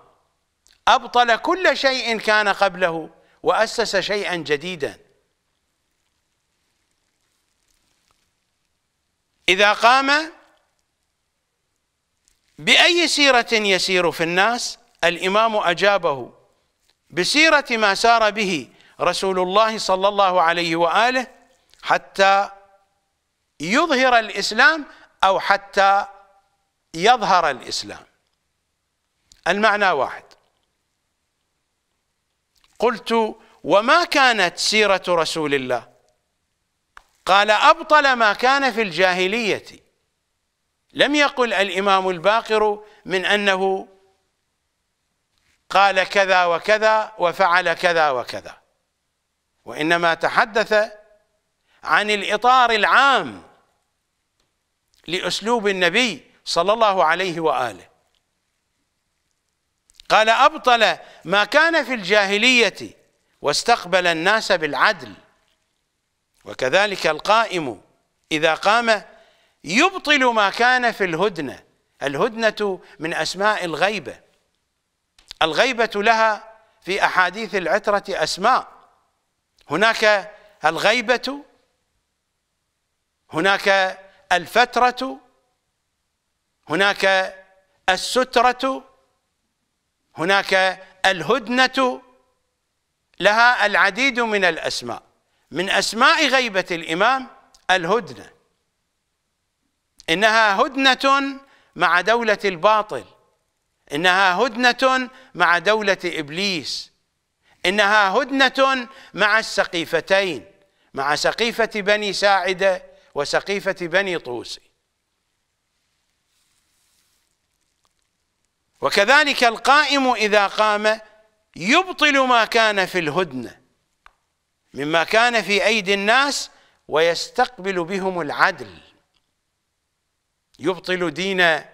أبطل كل شيء كان قبله وأسس شيئا جديدا إذا قام بأي سيرة يسير في الناس الإمام أجابه بسيرة ما سار به رسول الله صلى الله عليه وآله حتى يظهر الإسلام أو حتى يظهر الإسلام المعنى واحد قلت وما كانت سيرة رسول الله قال أبطل ما كان في الجاهلية لم يقل الإمام الباقر من أنه قال كذا وكذا وفعل كذا وكذا وإنما تحدث عن الإطار العام لأسلوب النبي صلى الله عليه وآله قال أبطل ما كان في الجاهلية واستقبل الناس بالعدل وكذلك القائم إذا قام يبطل ما كان في الهدنة الهدنة من أسماء الغيبة الغيبة لها في أحاديث العترة أسماء هناك الغيبة هناك الفترة هناك السترة هناك الهدنة لها العديد من الأسماء من أسماء غيبة الإمام الهدنة إنها هدنة مع دولة الباطل إنها هدنة مع دولة إبليس إنها هدنة مع السقيفتين مع سقيفة بني ساعدة وسقيفة بني طوسي وكذلك القائم إذا قام يبطل ما كان في الهدنة مما كان في أيدي الناس ويستقبل بهم العدل يبطل دين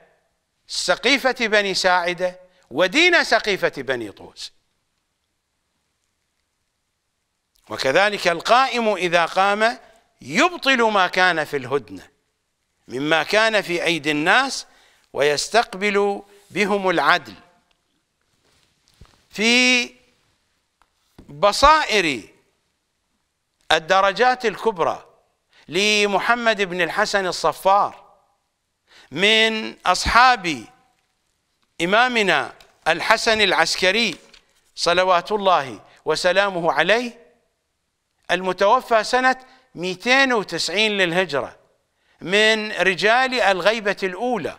سقيفة بني ساعدة ودين سقيفة بني طوس وكذلك القائم إذا قام يبطل ما كان في الهدنة مما كان في أيدي الناس ويستقبل بهم العدل في بصائر الدرجات الكبرى لمحمد بن الحسن الصفار من أصحاب إمامنا الحسن العسكري صلوات الله وسلامه عليه المتوفى سنة 290 للهجرة من رجال الغيبة الأولى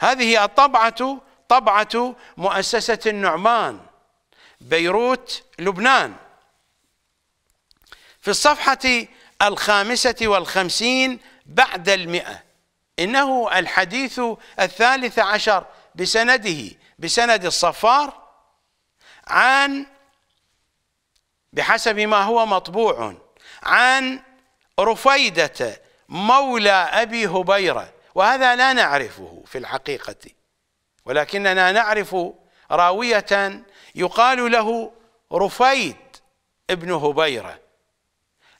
هذه الطبعة طبعة مؤسسة النعمان بيروت لبنان في الصفحة الخامسة والخمسين بعد المئة إنه الحديث الثالث عشر بسنده بسند الصفار عن بحسب ما هو مطبوع عن رفيدة مولى أبي هبيرة وهذا لا نعرفه في الحقيقة ولكننا نعرف راوية يقال له رفيد ابن هبيرة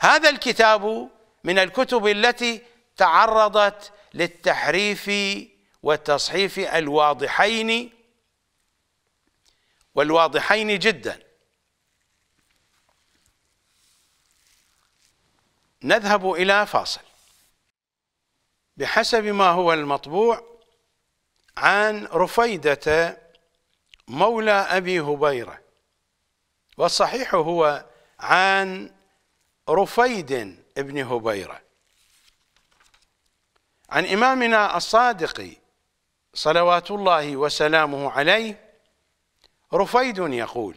هذا الكتاب من الكتب التي تعرضت للتحريف والتصحيف الواضحين والواضحين جدا نذهب إلى فاصل بحسب ما هو المطبوع عن رفيدة مولى أبي هبيرة والصحيح هو عن رفيد بن هبيرة عن إمامنا الصادق صلوات الله وسلامه عليه رفيد يقول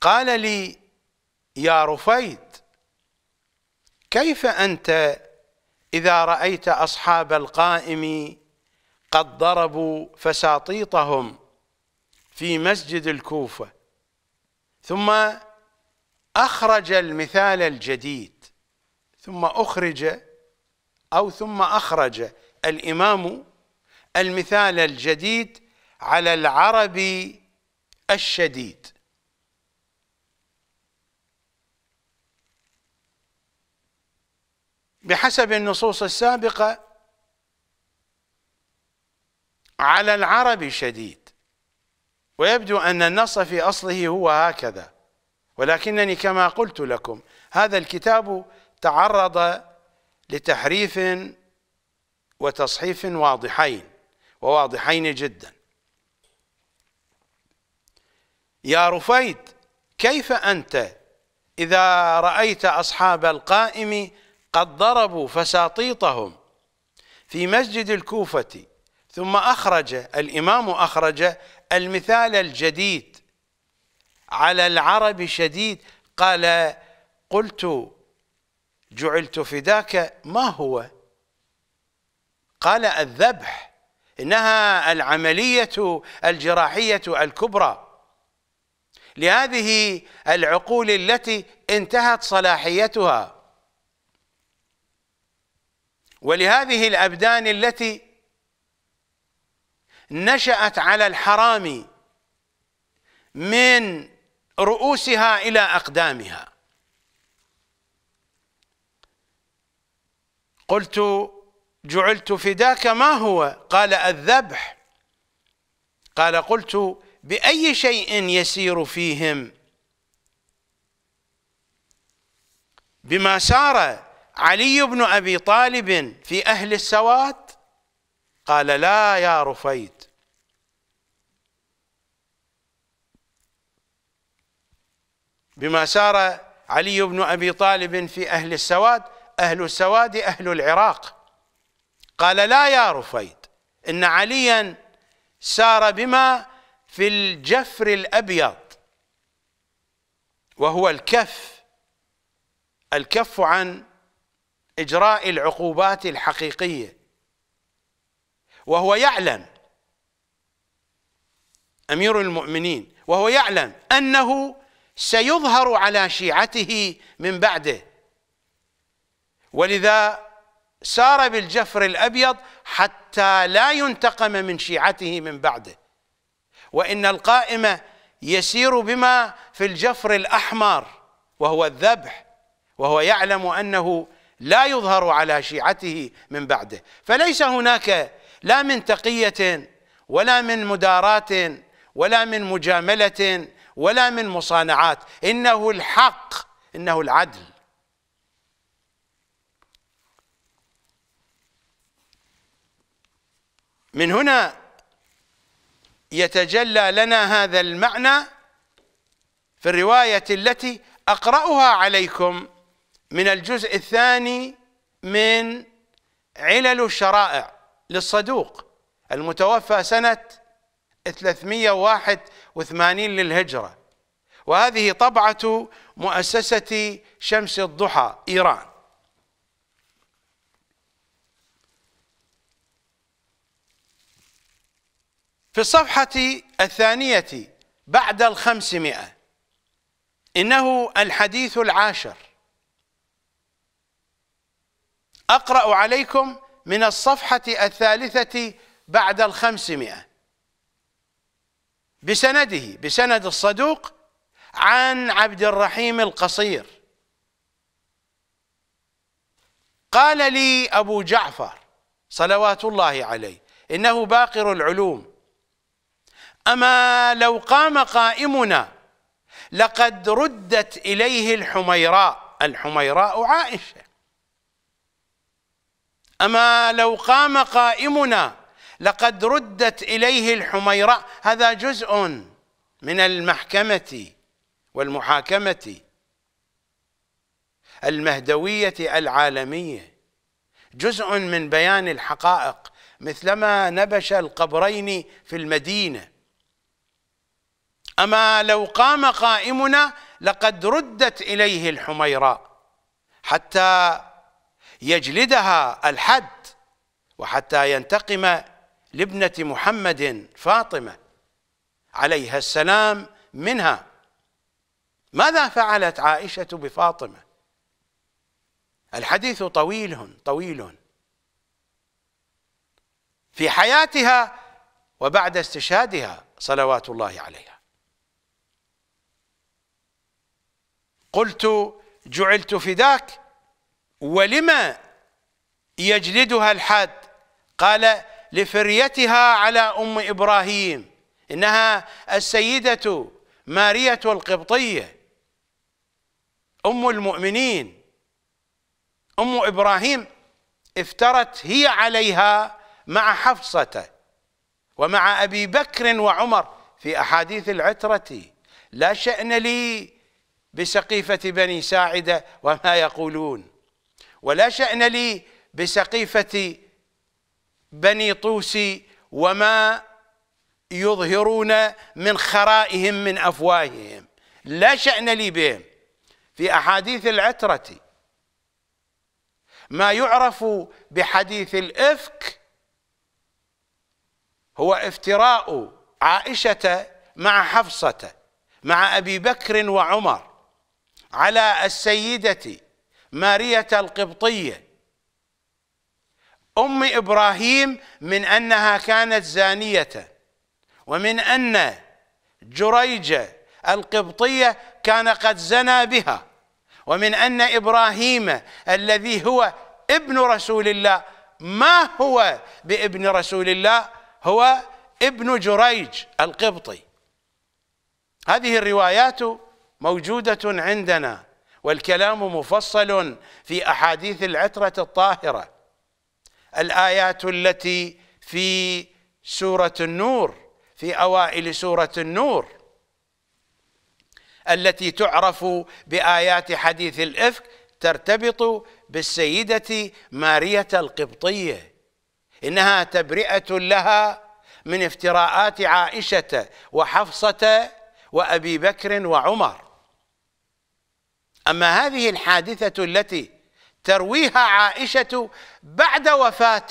قال لي يا رفيد كيف أنت إذا رأيت أصحاب القائم قد ضربوا فساطيطهم في مسجد الكوفة ثم أخرج المثال الجديد ثم أخرج أو ثم أخرج الإمام المثال الجديد على العربي الشديد بحسب النصوص السابقة على العرب شديد ويبدو أن النص في أصله هو هكذا ولكنني كما قلت لكم هذا الكتاب تعرض لتحريف وتصحيف واضحين وواضحين جدا يا رفيد كيف أنت إذا رأيت أصحاب القائم قد ضربوا فساطيطهم في مسجد الكوفة ثم أخرج الإمام أخرج المثال الجديد على العرب شديد قال قلت جعلت فداك ما هو قال الذبح إنها العملية الجراحية الكبرى لهذه العقول التي انتهت صلاحيتها ولهذه الأبدان التي نشأت على الحرام من رؤوسها إلى أقدامها قلت جعلت فداك ما هو قال الذبح قال قلت بأي شيء يسير فيهم بما سار علي بن أبي طالب في أهل السواد قال لا يا رفيد بما سار علي بن أبي طالب في أهل السواد أهل السواد أهل العراق قال لا يا رفيد إن عليا سار بما في الجفر الأبيض وهو الكف الكف عن اجراء العقوبات الحقيقيه وهو يعلم امير المؤمنين وهو يعلم انه سيظهر على شيعته من بعده ولذا سار بالجفر الابيض حتى لا ينتقم من شيعته من بعده وان القائمه يسير بما في الجفر الاحمر وهو الذبح وهو يعلم انه لا يظهر على شيعته من بعده فليس هناك لا من تقية ولا من مدارات ولا من مجاملة ولا من مصانعات إنه الحق إنه العدل من هنا يتجلى لنا هذا المعنى في الرواية التي أقرأها عليكم من الجزء الثاني من علل الشرائع للصدوق المتوفى سنة 381 للهجرة وهذه طبعة مؤسسة شمس الضحى إيران في الصفحة الثانية بعد الخمسمائة إنه الحديث العاشر أقرأ عليكم من الصفحة الثالثة بعد الخمسمائة بسنده بسند الصدوق عن عبد الرحيم القصير قال لي أبو جعفر صلوات الله عليه إنه باقر العلوم أما لو قام قائمنا لقد ردت إليه الحميراء الحميراء عائشة أما لو قام قائمنا لقد ردت إليه الحميرة هذا جزء من المحكمة والمحاكمة المهدوية العالمية جزء من بيان الحقائق مثلما نبش القبرين في المدينة أما لو قام قائمنا لقد ردت إليه الحميراء حتى يجلدها الحد وحتى ينتقم لابنة محمد فاطمة عليها السلام منها ماذا فعلت عائشة بفاطمة الحديث طويل طويل في حياتها وبعد استشهادها صلوات الله عليها قلت جعلت فداك ولما يجلدها الحد قال لفريتها على أم إبراهيم إنها السيدة مارية القبطية أم المؤمنين أم إبراهيم افترت هي عليها مع حفصة ومع أبي بكر وعمر في أحاديث العترة لا شأن لي بسقيفة بني ساعدة وما يقولون ولا شأن لي بسقيفة بني طوس وما يظهرون من خرائهم من أفواههم لا شأن لي بهم في أحاديث العترة ما يعرف بحديث الإفك هو افتراء عائشة مع حفصة مع أبي بكر وعمر على السيدة مارية القبطية أم إبراهيم من أنها كانت زانية ومن أن جريجة القبطية كان قد زنى بها ومن أن إبراهيم الذي هو ابن رسول الله ما هو بابن رسول الله هو ابن جريج القبطي هذه الروايات موجودة عندنا والكلام مفصل في أحاديث العترة الطاهرة الآيات التي في سورة النور في أوائل سورة النور التي تعرف بآيات حديث الإفك ترتبط بالسيدة مارية القبطية إنها تبرئة لها من افتراءات عائشة وحفصة وأبي بكر وعمر أما هذه الحادثة التي ترويها عائشة بعد وفاة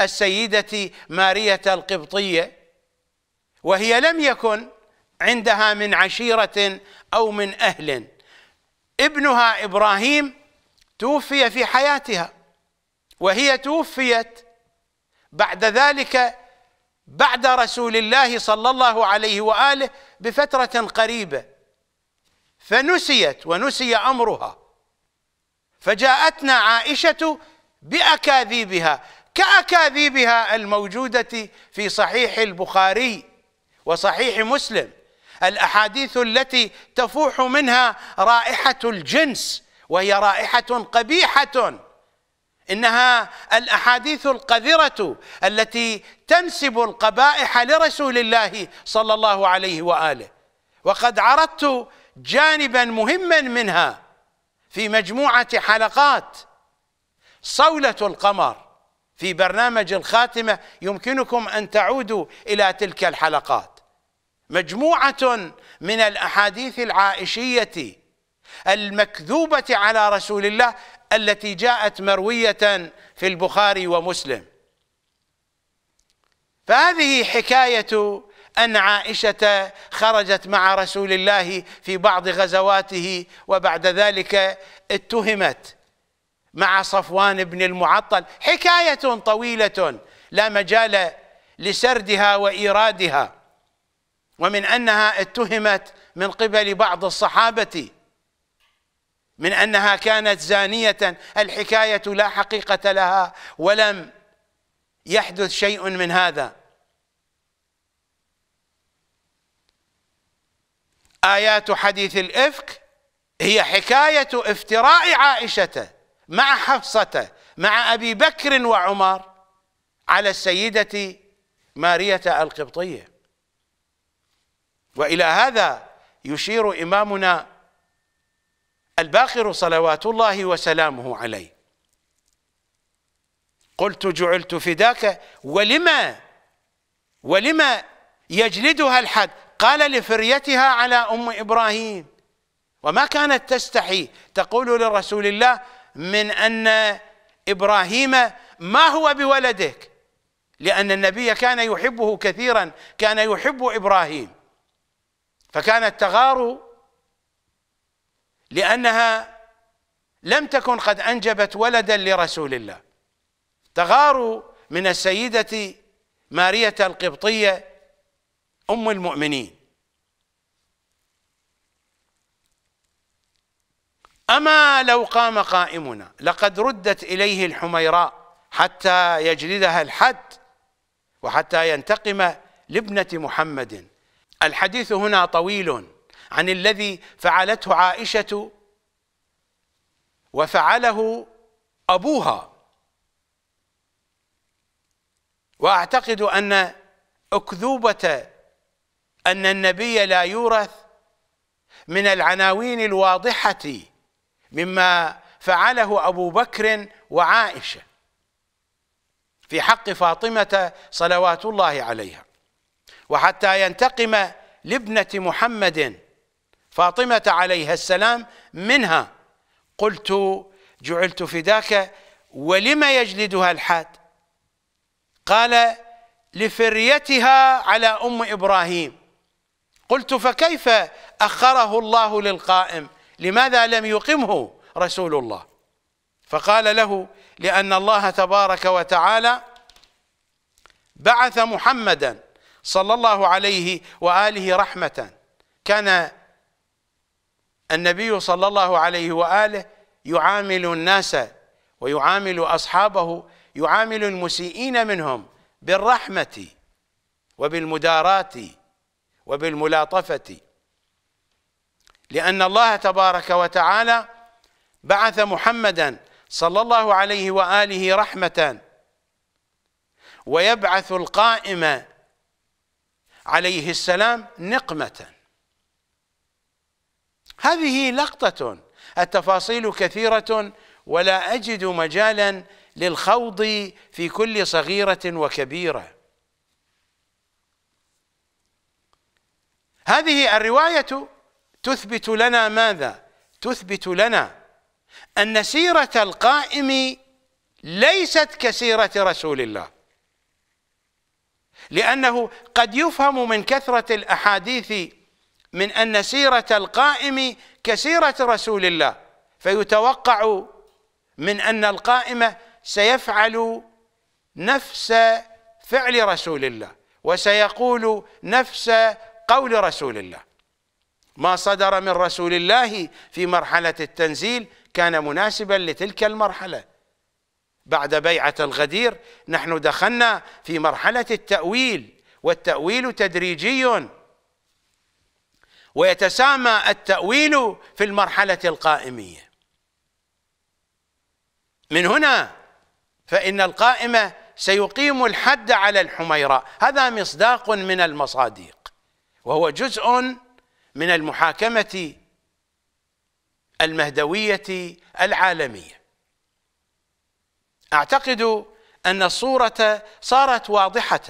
السيدة مارية القبطية وهي لم يكن عندها من عشيرة أو من أهل ابنها إبراهيم توفي في حياتها وهي توفيت بعد ذلك بعد رسول الله صلى الله عليه وآله بفترة قريبة فنسيت ونسي امرها فجاءتنا عائشه باكاذيبها كاكاذيبها الموجوده في صحيح البخاري وصحيح مسلم الاحاديث التي تفوح منها رائحه الجنس وهي رائحه قبيحه انها الاحاديث القذره التي تنسب القبائح لرسول الله صلى الله عليه واله وقد عرضت جانبا مهما منها في مجموعة حلقات صولة القمر في برنامج الخاتمة يمكنكم أن تعودوا إلى تلك الحلقات مجموعة من الأحاديث العائشية المكذوبة على رسول الله التي جاءت مروية في البخاري ومسلم فهذه حكاية أن عائشة خرجت مع رسول الله في بعض غزواته وبعد ذلك اتهمت مع صفوان بن المعطل حكاية طويلة لا مجال لسردها وإيرادها ومن أنها اتهمت من قبل بعض الصحابة من أنها كانت زانية الحكاية لا حقيقة لها ولم يحدث شيء من هذا آيات حديث الإفك هي حكاية افتراء عائشة مع حفصة مع أبي بكر وعمر على السيدة مارية القبطية وإلى هذا يشير إمامنا الباقر صلوات الله وسلامه عليه قلت جعلت فداك ولما ولما يجلدها الحد قال لفريتها على أم إبراهيم وما كانت تستحي تقول لرسول الله من أن إبراهيم ما هو بولدك لأن النبي كان يحبه كثيرا كان يحب إبراهيم فكانت تغار لأنها لم تكن قد أنجبت ولدا لرسول الله تغار من السيدة مارية القبطية أم المؤمنين أما لو قام قائمنا لقد ردت إليه الحميراء حتى يجلدها الحد وحتى ينتقم لابنة محمد الحديث هنا طويل عن الذي فعلته عائشة وفعله أبوها وأعتقد أن أكذوبة أن النبي لا يورث من العناوين الواضحة مما فعله أبو بكر وعائشة في حق فاطمة صلوات الله عليها وحتى ينتقم لابنة محمد فاطمة عليها السلام منها قلت جعلت فداك ولم يجلدها الحاد قال لفريتها على أم إبراهيم قلت فكيف أخره الله للقائم لماذا لم يقمه رسول الله فقال له لأن الله تبارك وتعالى بعث محمدا صلى الله عليه وآله رحمة كان النبي صلى الله عليه وآله يعامل الناس ويعامل أصحابه يعامل المسيئين منهم بالرحمة وبالمدارات وبالملاطفة لأن الله تبارك وتعالى بعث محمدا صلى الله عليه وآله رحمة ويبعث القائم عليه السلام نقمة هذه لقطة التفاصيل كثيرة ولا أجد مجالا للخوض في كل صغيرة وكبيرة هذه الرواية تثبت لنا ماذا؟ تثبت لنا أن سيرة القائم ليست كسيرة رسول الله لأنه قد يفهم من كثرة الأحاديث من أن سيرة القائم كسيرة رسول الله فيتوقع من أن القائم سيفعل نفس فعل رسول الله وسيقول نفس قول رسول الله ما صدر من رسول الله في مرحلة التنزيل كان مناسبا لتلك المرحلة بعد بيعة الغدير نحن دخلنا في مرحلة التأويل والتأويل تدريجي ويتسامى التأويل في المرحلة القائمية من هنا فإن القائمة سيقيم الحد على الحميراء هذا مصداق من المصادق وهو جزء من المحاكمة المهدوية العالمية أعتقد أن الصورة صارت واضحة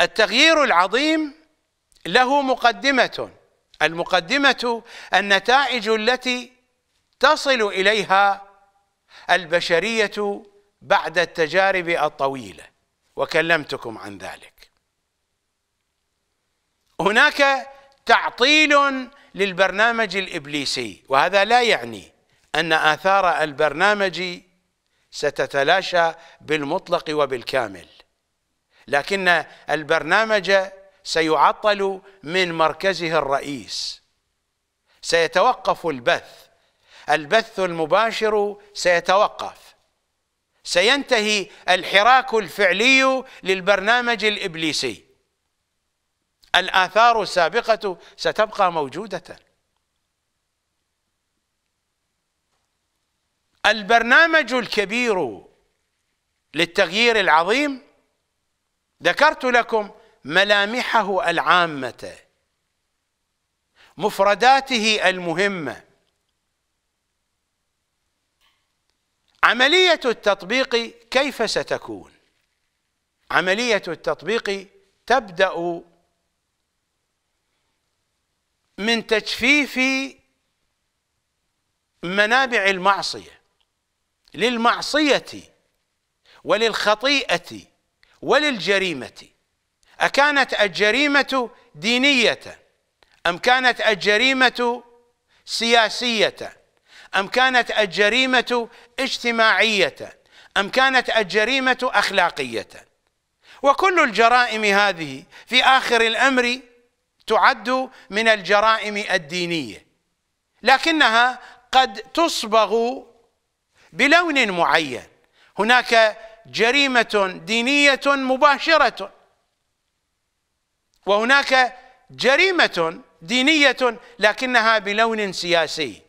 التغيير العظيم له مقدمة المقدمة النتائج التي تصل إليها البشرية بعد التجارب الطويلة وكلمتكم عن ذلك هناك تعطيل للبرنامج الابليسي وهذا لا يعني ان اثار البرنامج ستتلاشى بالمطلق وبالكامل لكن البرنامج سيعطل من مركزه الرئيس سيتوقف البث البث المباشر سيتوقف سينتهي الحراك الفعلي للبرنامج الابليسي الآثار السابقة ستبقى موجودة البرنامج الكبير للتغيير العظيم ذكرت لكم ملامحه العامة مفرداته المهمة عملية التطبيق كيف ستكون؟ عملية التطبيق تبدأ من تجفيف منابع المعصية للمعصية وللخطيئة وللجريمة أكانت الجريمة دينية أم كانت الجريمة سياسية أم كانت الجريمة اجتماعية أم كانت الجريمة أخلاقية وكل الجرائم هذه في آخر الأمر تعد من الجرائم الدينيه لكنها قد تصبغ بلون معين هناك جريمه دينيه مباشره وهناك جريمه دينيه لكنها بلون سياسي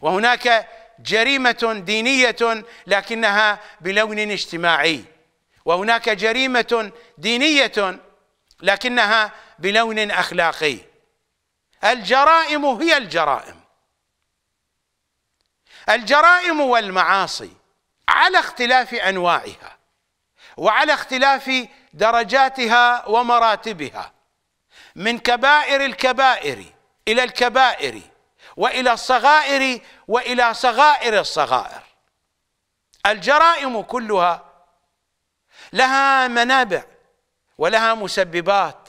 وهناك جريمه دينيه لكنها بلون اجتماعي وهناك جريمه دينيه لكنها بلون اخلاقي الجرائم هي الجرائم الجرائم والمعاصي على اختلاف انواعها وعلى اختلاف درجاتها ومراتبها من كبائر الكبائر الى الكبائر والى الصغائر والى صغائر الصغائر الجرائم كلها لها منابع ولها مسببات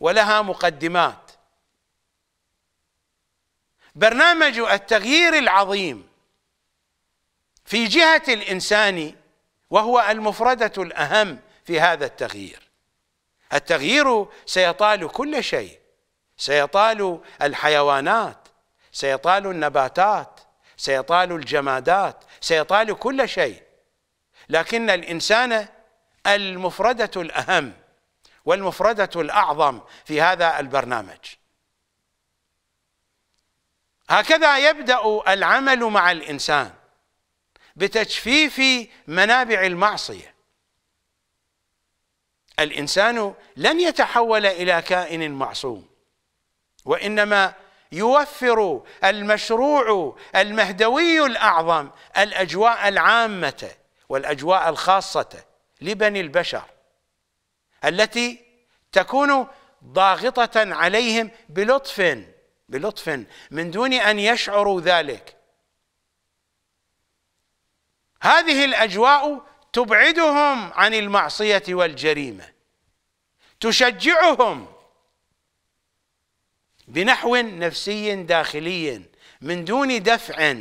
ولها مقدمات برنامج التغيير العظيم في جهة الإنسان وهو المفردة الأهم في هذا التغيير التغيير سيطال كل شيء سيطال الحيوانات سيطال النباتات سيطال الجمادات سيطال كل شيء لكن الإنسان المفردة الأهم والمفردة الأعظم في هذا البرنامج هكذا يبدأ العمل مع الإنسان بتجفيف منابع المعصية الإنسان لن يتحول إلى كائن معصوم وإنما يوفر المشروع المهدوي الأعظم الأجواء العامة والأجواء الخاصة لبني البشر التي تكون ضاغطة عليهم بلطف بلطف من دون أن يشعروا ذلك هذه الأجواء تبعدهم عن المعصية والجريمة تشجعهم بنحو نفسي داخلي من دون دفع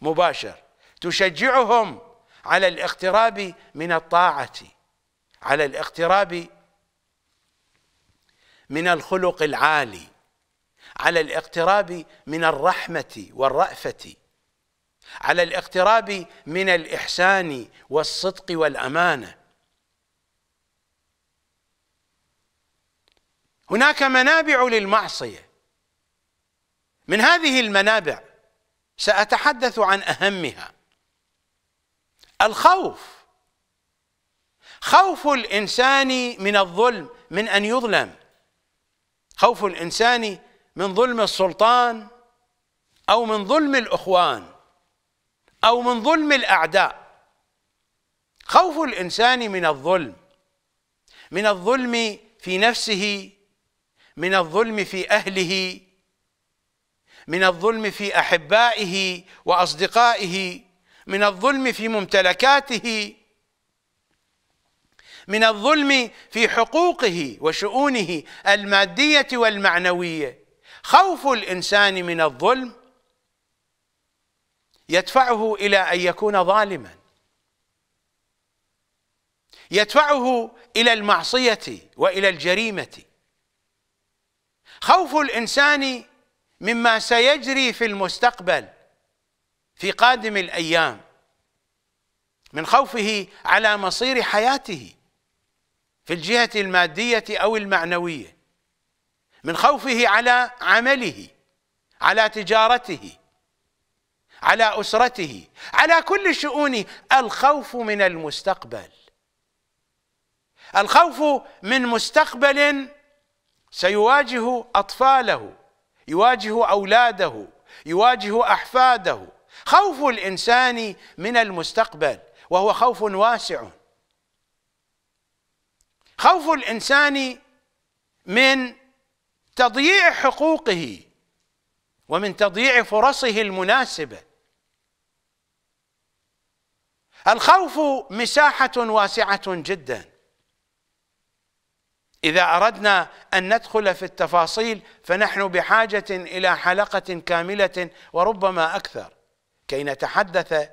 مباشر تشجعهم على الاقتراب من الطاعة على الاقتراب من الخلق العالي على الاقتراب من الرحمة والرأفة على الاقتراب من الإحسان والصدق والأمانة هناك منابع للمعصية من هذه المنابع سأتحدث عن أهمها الخوف خوف الانسان من الظلم من ان يظلم خوف الانسان من ظلم السلطان او من ظلم الاخوان او من ظلم الاعداء خوف الانسان من الظلم من الظلم في نفسه من الظلم في اهله من الظلم في احبائه واصدقائه من الظلم في ممتلكاته من الظلم في حقوقه وشؤونه الماديه والمعنويه خوف الانسان من الظلم يدفعه الى ان يكون ظالما يدفعه الى المعصيه والى الجريمه خوف الانسان مما سيجري في المستقبل في قادم الايام من خوفه على مصير حياته في الجهة المادية أو المعنوية من خوفه على عمله على تجارته على أسرته على كل شؤونه الخوف من المستقبل الخوف من مستقبل سيواجه أطفاله يواجه أولاده يواجه أحفاده خوف الإنسان من المستقبل وهو خوف واسع خوف الانسان من تضييع حقوقه ومن تضييع فرصه المناسبه الخوف مساحه واسعه جدا اذا اردنا ان ندخل في التفاصيل فنحن بحاجه الى حلقه كامله وربما اكثر كي نتحدث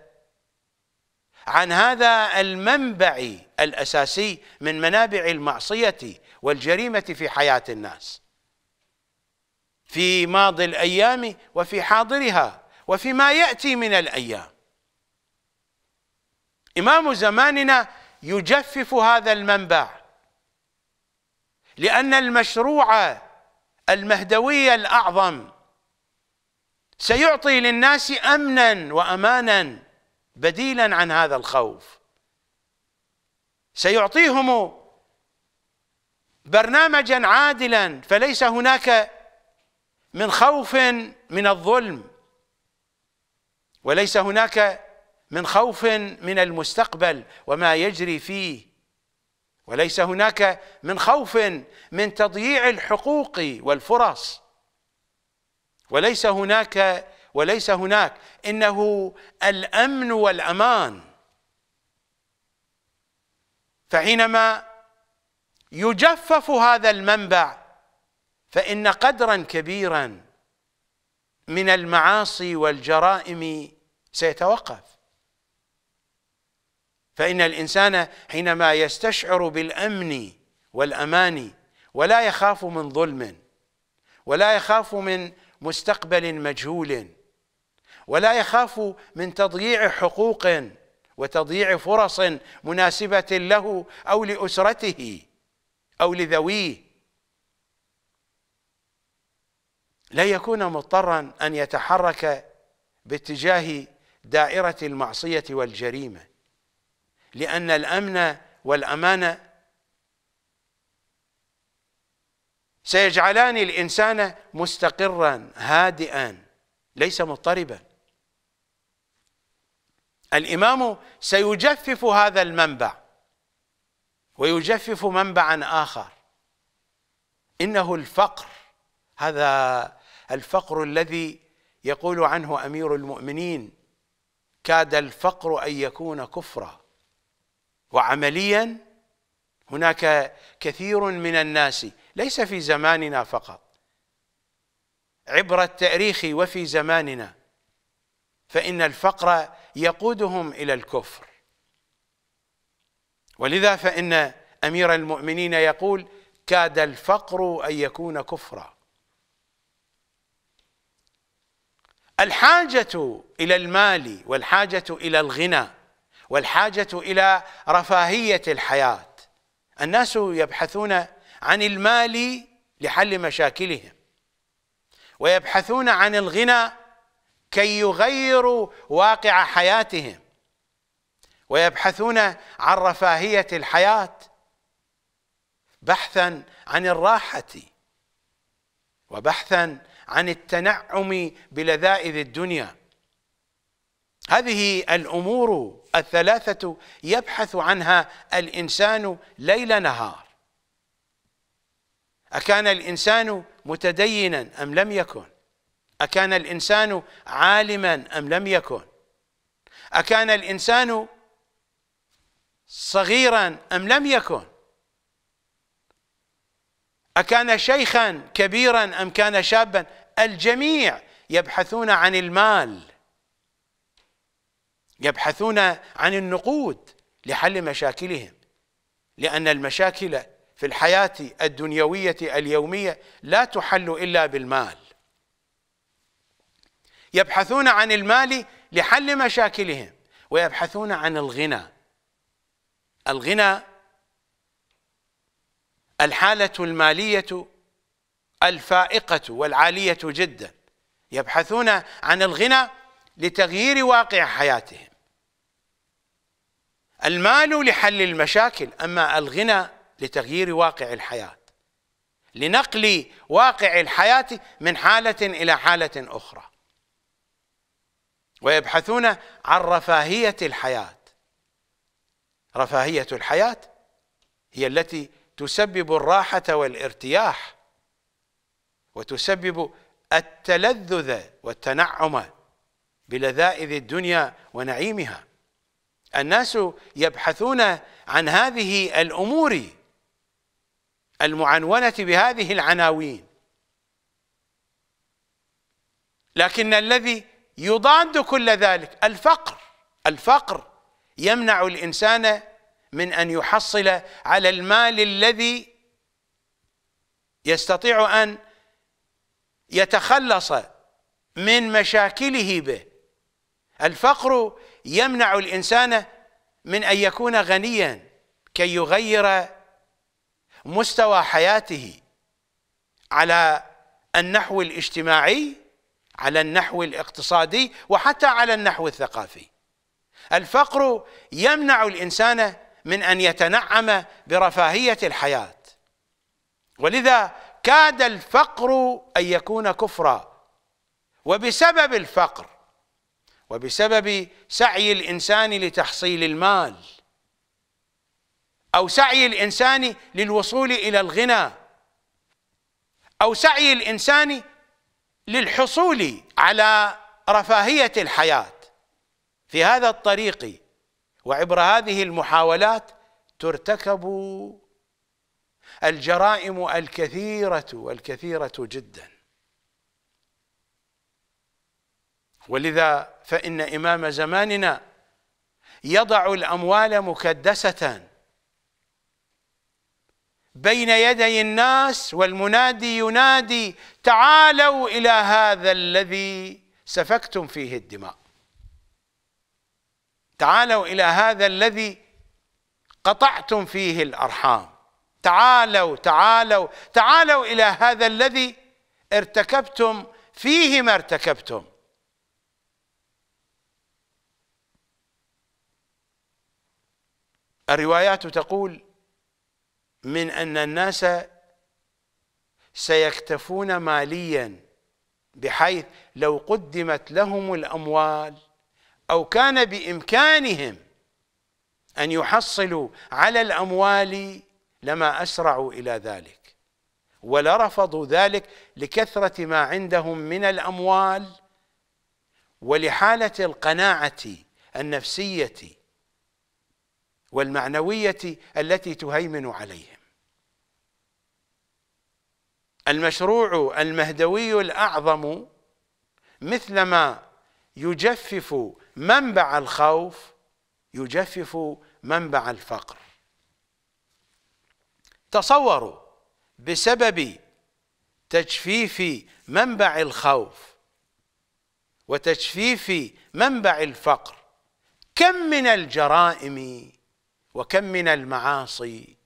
عن هذا المنبع الاساسي من منابع المعصيه والجريمه في حياه الناس في ماضي الايام وفي حاضرها وفيما ياتي من الايام امام زماننا يجفف هذا المنبع لان المشروع المهدوي الاعظم سيعطي للناس امنا وامانا بديلا عن هذا الخوف سيعطيهم برنامجا عادلا فليس هناك من خوف من الظلم وليس هناك من خوف من المستقبل وما يجري فيه وليس هناك من خوف من تضييع الحقوق والفرص وليس هناك وليس هناك انه الامن والامان فحينما يجفف هذا المنبع فان قدرا كبيرا من المعاصي والجرائم سيتوقف فان الانسان حينما يستشعر بالامن والامان ولا يخاف من ظلم ولا يخاف من مستقبل مجهول ولا يخاف من تضييع حقوق وتضييع فرص مناسبة له أو لأسرته أو لذويه لا يكون مضطرا أن يتحرك باتجاه دائرة المعصية والجريمة لأن الأمن والأمانة سيجعلان الإنسان مستقرا هادئا ليس مضطربا الإمام سيجفف هذا المنبع ويجفف منبعا آخر إنه الفقر هذا الفقر الذي يقول عنه أمير المؤمنين كاد الفقر أن يكون كفرا وعمليا هناك كثير من الناس ليس في زماننا فقط عبر التاريخ وفي زماننا فإن الفقر يقودهم الى الكفر ولذا فان امير المؤمنين يقول كاد الفقر ان يكون كفرا الحاجه الى المال والحاجه الى الغنى والحاجه الى رفاهيه الحياه الناس يبحثون عن المال لحل مشاكلهم ويبحثون عن الغنى كي يغيروا واقع حياتهم ويبحثون عن رفاهية الحياة بحثا عن الراحة وبحثا عن التنعم بلذائذ الدنيا هذه الأمور الثلاثة يبحث عنها الإنسان ليل نهار أكان الإنسان متدينا أم لم يكن أكان الإنسان عالما أم لم يكن أكان الإنسان صغيرا أم لم يكن أكان شيخا كبيرا أم كان شابا الجميع يبحثون عن المال يبحثون عن النقود لحل مشاكلهم لأن المشاكل في الحياة الدنيوية اليومية لا تحل إلا بالمال يبحثون عن المال لحل مشاكلهم ويبحثون عن الغنى الغنى الحالة المالية الفائقة والعالية جدا يبحثون عن الغنى لتغيير واقع حياتهم المال لحل المشاكل أما الغنى لتغيير واقع الحياة لنقل واقع الحياة من حالة إلى حالة أخرى ويبحثون عن رفاهية الحياة رفاهية الحياة هي التي تسبب الراحة والارتياح وتسبب التلذذ والتنعم بلذائذ الدنيا ونعيمها الناس يبحثون عن هذه الأمور المعنونة بهذه العناوين لكن الذي يضاد كل ذلك الفقر الفقر يمنع الانسان من ان يحصل على المال الذي يستطيع ان يتخلص من مشاكله به الفقر يمنع الانسان من ان يكون غنيا كي يغير مستوى حياته على النحو الاجتماعي على النحو الاقتصادي وحتى على النحو الثقافي الفقر يمنع الانسان من ان يتنعم برفاهيه الحياه ولذا كاد الفقر ان يكون كفرا وبسبب الفقر وبسبب سعي الانسان لتحصيل المال او سعي الانسان للوصول الى الغنى او سعي الانسان للحصول على رفاهية الحياة في هذا الطريق وعبر هذه المحاولات ترتكب الجرائم الكثيرة والكثيرة جدا ولذا فإن إمام زماننا يضع الأموال مكدسة بين يدي الناس والمنادي ينادي تعالوا الى هذا الذي سفكتم فيه الدماء تعالوا الى هذا الذي قطعتم فيه الارحام تعالوا تعالوا تعالوا الى هذا الذي ارتكبتم فيه ما ارتكبتم الروايات تقول من أن الناس سيكتفون ماليا بحيث لو قدمت لهم الأموال أو كان بإمكانهم أن يحصلوا على الأموال لما أسرعوا إلى ذلك ولرفضوا ذلك لكثرة ما عندهم من الأموال ولحالة القناعة النفسية والمعنوية التي تهيمن عليهم المشروع المهدوي الأعظم مثلما يجفف منبع الخوف يجفف منبع الفقر تصوروا بسبب تجفيف منبع الخوف وتجفيف منبع الفقر كم من الجرائم وكم من المعاصي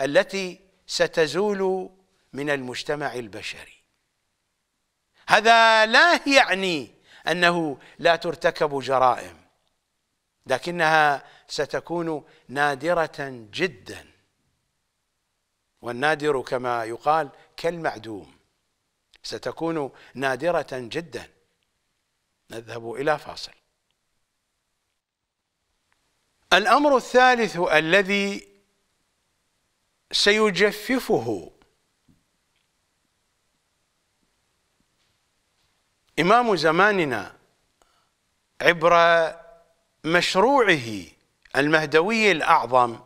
التي ستزول من المجتمع البشري هذا لا يعني أنه لا ترتكب جرائم لكنها ستكون نادرة جدا والنادر كما يقال كالمعدوم ستكون نادرة جدا نذهب إلى فاصل الأمر الثالث الذي سيجففه إمام زماننا عبر مشروعه المهدوي الأعظم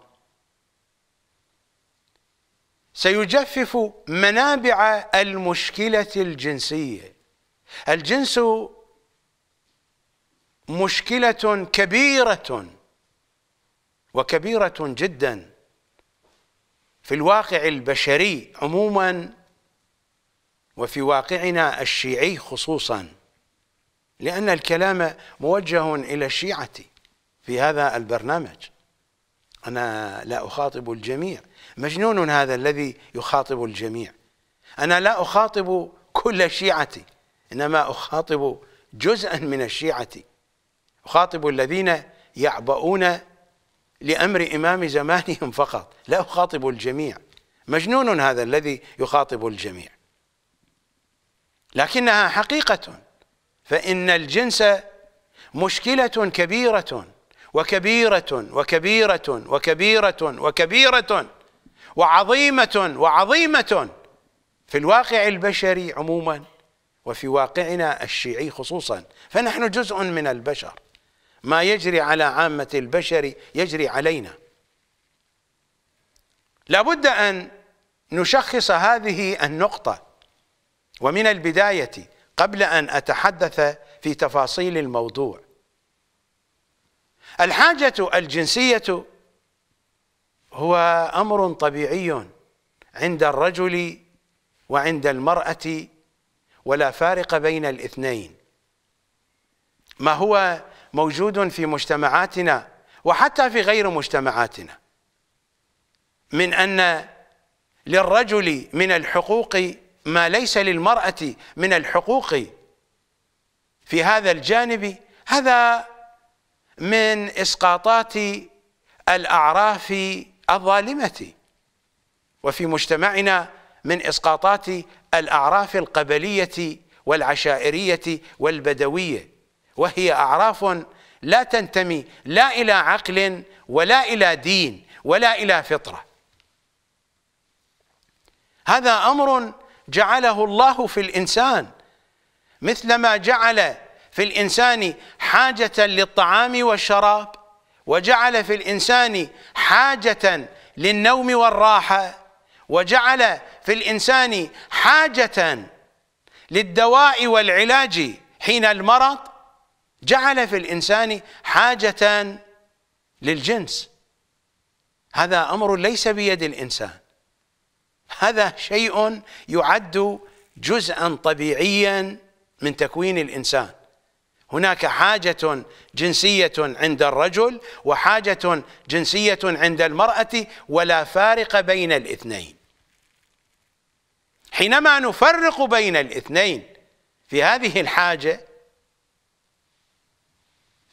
سيجفف منابع المشكلة الجنسية الجنس مشكلة كبيرة وكبيرة جدا في الواقع البشري عموما وفي واقعنا الشيعي خصوصا لأن الكلام موجه إلى الشيعة في هذا البرنامج أنا لا أخاطب الجميع مجنون هذا الذي يخاطب الجميع أنا لا أخاطب كل الشيعة إنما أخاطب جزءا من الشيعة أخاطب الذين يعبؤون لأمر إمام زمانهم فقط لا أخاطب الجميع مجنون هذا الذي يخاطب الجميع لكنها حقيقة فإن الجنس مشكلة كبيرة وكبيرة وكبيرة وكبيرة وكبيرة وعظيمة وعظيمة في الواقع البشري عموما وفي واقعنا الشيعي خصوصا فنحن جزء من البشر ما يجري على عامة البشر يجري علينا لابد أن نشخص هذه النقطة ومن البداية قبل أن أتحدث في تفاصيل الموضوع الحاجة الجنسية هو أمر طبيعي عند الرجل وعند المرأة ولا فارق بين الاثنين ما هو موجود في مجتمعاتنا وحتى في غير مجتمعاتنا من أن للرجل من الحقوق ما ليس للمرأة من الحقوق في هذا الجانب هذا من إسقاطات الأعراف الظالمة وفي مجتمعنا من إسقاطات الأعراف القبلية والعشائرية والبدوية وهي أعراف لا تنتمي لا إلى عقل ولا إلى دين ولا إلى فطرة هذا أمر جعله الله في الإنسان مثلما جعل في الإنسان حاجة للطعام والشراب وجعل في الإنسان حاجة للنوم والراحة وجعل في الإنسان حاجة للدواء والعلاج حين المرض جعل في الإنسان حاجة للجنس هذا أمر ليس بيد الإنسان هذا شيء يعد جزءا طبيعيا من تكوين الإنسان هناك حاجة جنسية عند الرجل وحاجة جنسية عند المرأة ولا فارق بين الاثنين حينما نفرق بين الاثنين في هذه الحاجة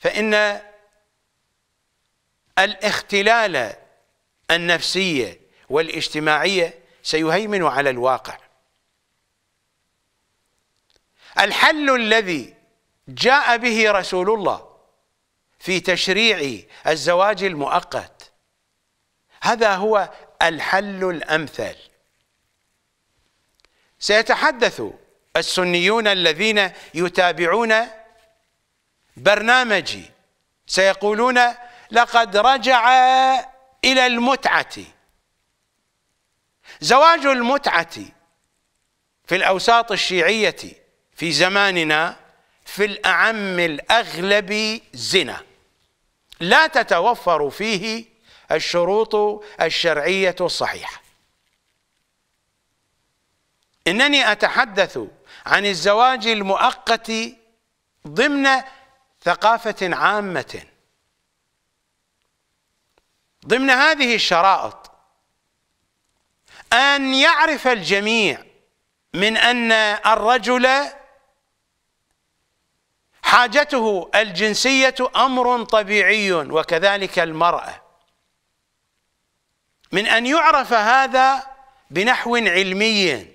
فإن الاختلال النفسية والاجتماعية سيهيمن على الواقع الحل الذي جاء به رسول الله في تشريع الزواج المؤقت هذا هو الحل الأمثل سيتحدث السنيون الذين يتابعون برنامجي سيقولون لقد رجع إلى المتعة زواج المتعة في الأوساط الشيعية في زماننا في الأعم الأغلب زنا لا تتوفر فيه الشروط الشرعية الصحيحة إنني أتحدث عن الزواج المؤقت ضمن ثقافة عامة ضمن هذه الشرائط أن يعرف الجميع من أن الرجل حاجته الجنسية أمر طبيعي وكذلك المرأة من أن يعرف هذا بنحو علمي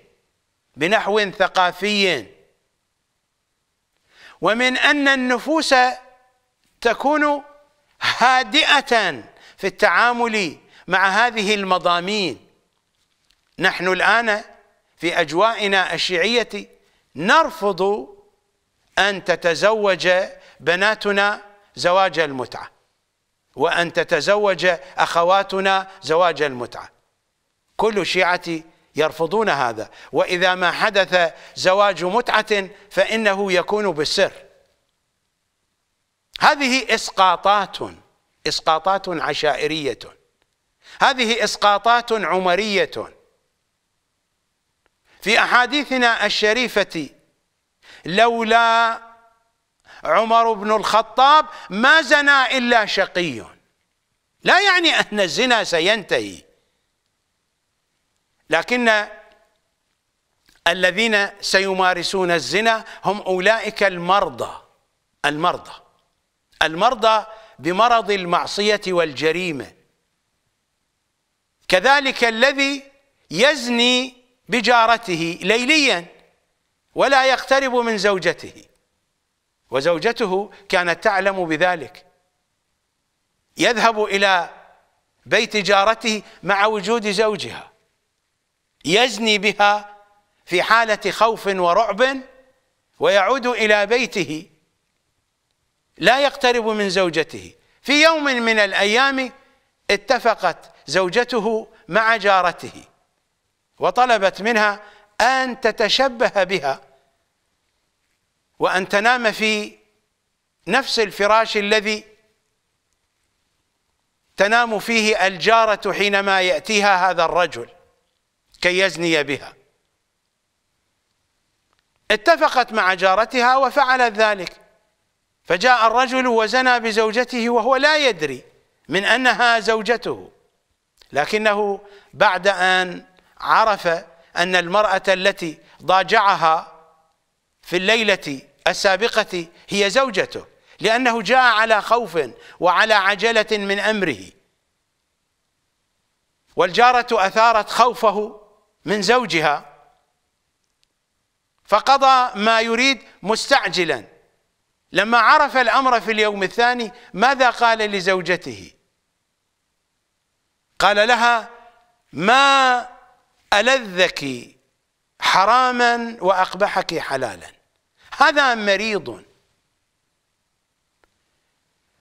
بنحو ثقافي ومن أن النفوس تكون هادئة في التعامل مع هذه المضامين نحن الآن في أجوائنا الشيعية نرفض أن تتزوج بناتنا زواج المتعة وأن تتزوج أخواتنا زواج المتعة كل شيعة يرفضون هذا واذا ما حدث زواج متعه فانه يكون بالسر هذه اسقاطات اسقاطات عشائريه هذه اسقاطات عمريه في احاديثنا الشريفه لولا عمر بن الخطاب ما زنى الا شقي لا يعني ان الزنا سينتهي لكن الذين سيمارسون الزنا هم أولئك المرضى المرضى المرضى بمرض المعصية والجريمة كذلك الذي يزني بجارته ليليا ولا يقترب من زوجته وزوجته كانت تعلم بذلك يذهب إلى بيت جارته مع وجود زوجها يزني بها في حالة خوف ورعب ويعود إلى بيته لا يقترب من زوجته في يوم من الأيام اتفقت زوجته مع جارته وطلبت منها أن تتشبه بها وأن تنام في نفس الفراش الذي تنام فيه الجارة حينما يأتيها هذا الرجل كي يزني بها اتفقت مع جارتها وفعلت ذلك فجاء الرجل وزنى بزوجته وهو لا يدري من أنها زوجته لكنه بعد أن عرف أن المرأة التي ضاجعها في الليلة السابقة هي زوجته لأنه جاء على خوف وعلى عجلة من أمره والجارة أثارت خوفه من زوجها فقضى ما يريد مستعجلا لما عرف الأمر في اليوم الثاني ماذا قال لزوجته قال لها ما ألذك حراما وأقبحك حلالا هذا مريض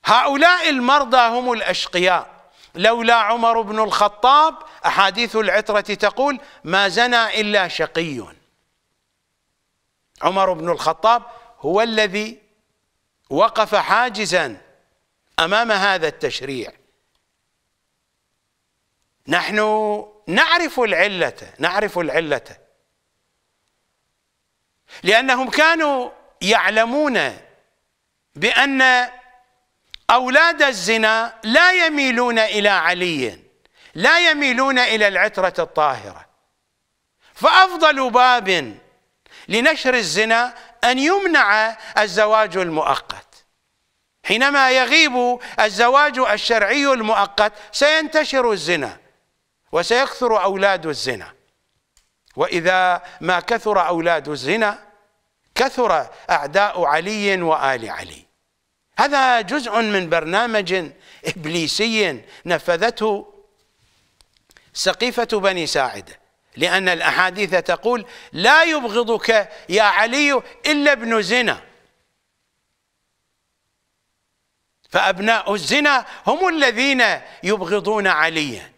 هؤلاء المرضى هم الأشقياء لولا عمر بن الخطاب أحاديث العترة تقول ما زنى إلا شقي عمر بن الخطاب هو الذي وقف حاجزا أمام هذا التشريع نحن نعرف العلة نعرف العلة لأنهم كانوا يعلمون بأن أولاد الزنا لا يميلون إلى علي لا يميلون إلى العترة الطاهرة فأفضل باب لنشر الزنا أن يمنع الزواج المؤقت حينما يغيب الزواج الشرعي المؤقت سينتشر الزنا وسيكثر أولاد الزنا وإذا ما كثر أولاد الزنا كثر أعداء علي وآل علي هذا جزء من برنامج إبليسي نفذته سقيفة بني ساعدة لأن الأحاديث تقول لا يبغضك يا علي إلا ابن زنا فأبناء الزنا هم الذين يبغضون عليا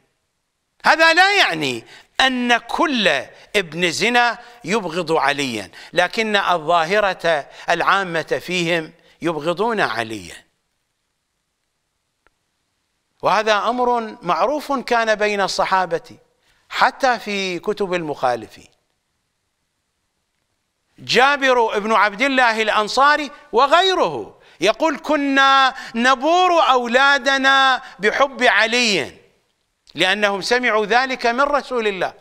هذا لا يعني أن كل ابن زنا يبغض عليا لكن الظاهرة العامة فيهم يبغضون عليا وهذا أمر معروف كان بين الصحابة حتى في كتب المخالفين جابر بن عبد الله الأنصاري وغيره يقول كنا نبور أولادنا بحب علي لأنهم سمعوا ذلك من رسول الله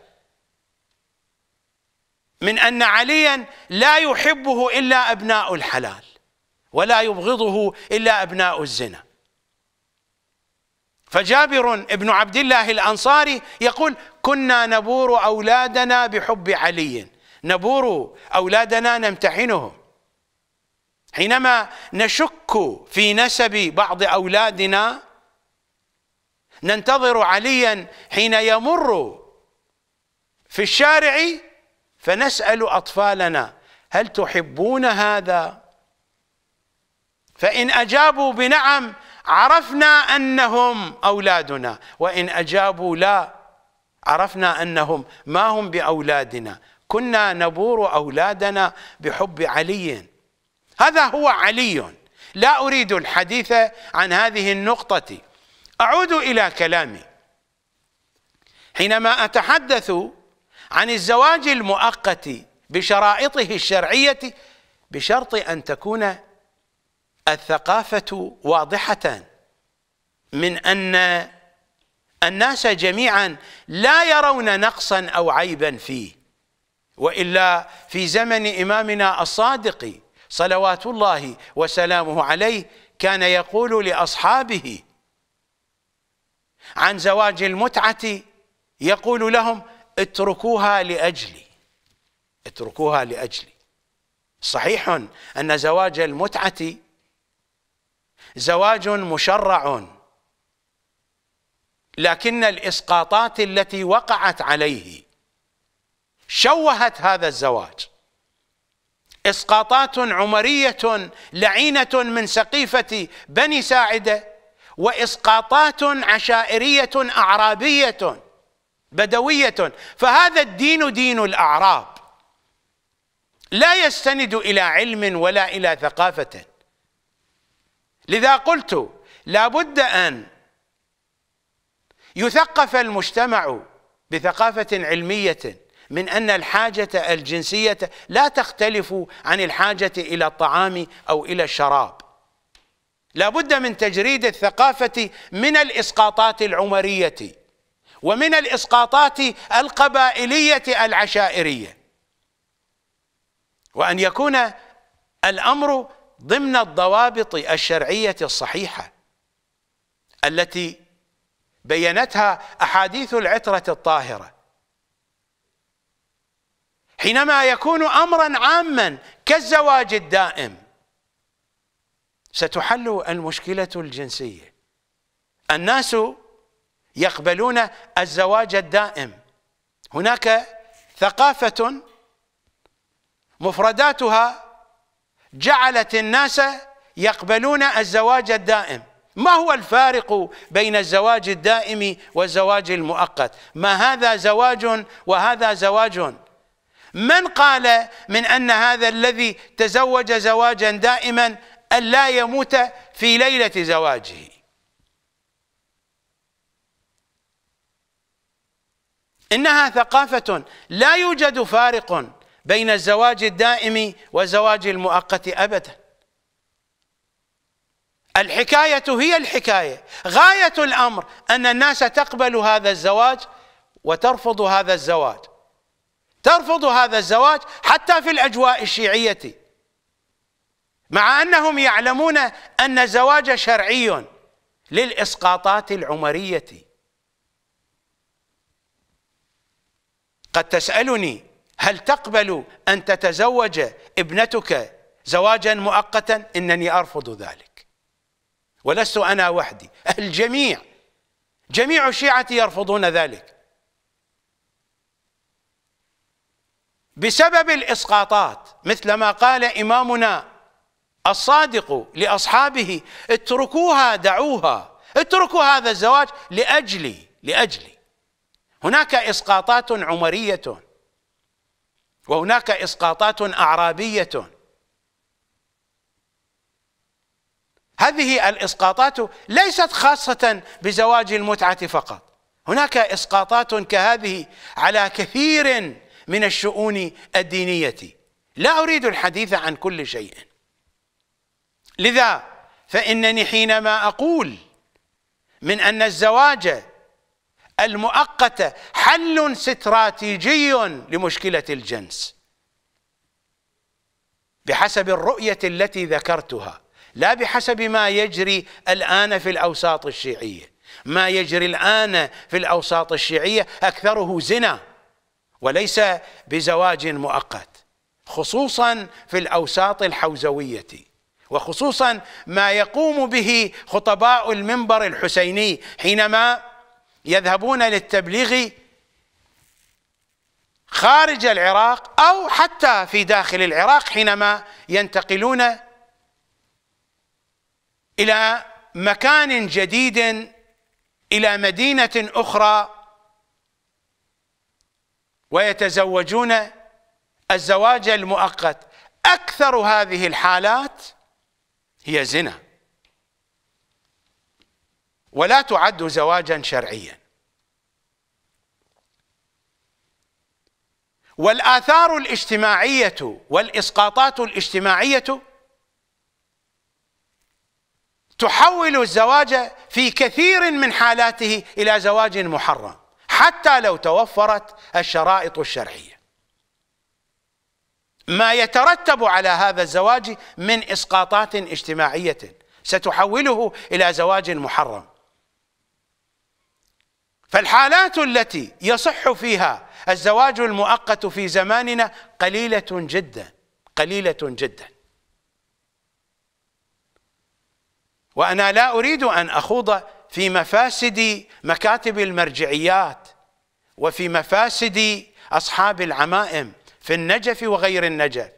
من أن عليا لا يحبه إلا أبناء الحلال ولا يبغضه إلا أبناء الزنا فجابر ابن عبد الله الأنصاري يقول كنا نبور أولادنا بحب علي نبور أولادنا نمتحنهم حينما نشك في نسب بعض أولادنا ننتظر عليا حين يمر في الشارع فنسأل أطفالنا هل تحبون هذا فإن أجابوا بنعم عرفنا أنهم أولادنا وإن أجابوا لا عرفنا أنهم ما هم بأولادنا كنا نبور أولادنا بحب علي هذا هو علي لا أريد الحديث عن هذه النقطة أعود إلى كلامي حينما أتحدث عن الزواج المؤقت بشرائطه الشرعية بشرط أن تكون الثقافة واضحة من أن الناس جميعا لا يرون نقصا أو عيبا فيه وإلا في زمن إمامنا الصادق صلوات الله وسلامه عليه كان يقول لأصحابه عن زواج المتعة يقول لهم اتركوها لأجلي اتركوها لأجلي صحيح أن زواج المتعة زواج مشرع لكن الإسقاطات التي وقعت عليه شوهت هذا الزواج إسقاطات عمرية لعينة من سقيفة بني ساعدة وإسقاطات عشائرية أعرابية بدوية فهذا الدين دين الأعراب لا يستند إلى علم ولا إلى ثقافة لذا قلت لابد أن يثقف المجتمع بثقافة علمية من أن الحاجة الجنسية لا تختلف عن الحاجة إلى الطعام أو إلى الشراب لابد من تجريد الثقافة من الإسقاطات العمرية ومن الإسقاطات القبائلية العشائرية وأن يكون الأمر ضمن الضوابط الشرعية الصحيحة التي بينتها أحاديث العترة الطاهرة حينما يكون أمرا عاما كالزواج الدائم ستحل المشكلة الجنسية الناس يقبلون الزواج الدائم هناك ثقافة مفرداتها جعلت الناس يقبلون الزواج الدائم ما هو الفارق بين الزواج الدائم والزواج المؤقت ما هذا زواج وهذا زواج من قال من أن هذا الذي تزوج زواجا دائما أن لا يموت في ليلة زواجه إنها ثقافة لا يوجد فارق بين الزواج الدائم والزواج المؤقت أبدا الحكاية هي الحكاية غاية الأمر أن الناس تقبل هذا الزواج وترفض هذا الزواج ترفض هذا الزواج حتى في الأجواء الشيعية مع أنهم يعلمون أن الزواج شرعي للإسقاطات العمرية قد تسألني هل تقبل أن تتزوج ابنتك زواجا مؤقتا إنني أرفض ذلك ولست أنا وحدي الجميع جميع شيعتي يرفضون ذلك بسبب الإسقاطات مثل ما قال إمامنا الصادق لأصحابه اتركوها دعوها اتركوا هذا الزواج لأجلي لأجلي هناك إسقاطات عمرية وهناك إسقاطات أعرابية هذه الإسقاطات ليست خاصة بزواج المتعة فقط هناك إسقاطات كهذه على كثير من الشؤون الدينية لا أريد الحديث عن كل شيء لذا فإنني حينما أقول من أن الزواج المؤقته حل استراتيجي لمشكله الجنس بحسب الرؤيه التي ذكرتها لا بحسب ما يجري الان في الاوساط الشيعيه ما يجري الان في الاوساط الشيعيه اكثره زنا وليس بزواج مؤقت خصوصا في الاوساط الحوزويه وخصوصا ما يقوم به خطباء المنبر الحسيني حينما يذهبون للتبليغ خارج العراق او حتى في داخل العراق حينما ينتقلون الى مكان جديد الى مدينه اخرى ويتزوجون الزواج المؤقت اكثر هذه الحالات هي زنا ولا تعد زواجا شرعيا والآثار الاجتماعية والإسقاطات الاجتماعية تحول الزواج في كثير من حالاته إلى زواج محرم حتى لو توفرت الشرائط الشرعية ما يترتب على هذا الزواج من إسقاطات اجتماعية ستحوله إلى زواج محرم فالحالات التي يصح فيها الزواج المؤقت في زماننا قليلة جدا قليلة جدا وأنا لا أريد أن أخوض في مفاسد مكاتب المرجعيات وفي مفاسد أصحاب العمائم في النجف وغير النجف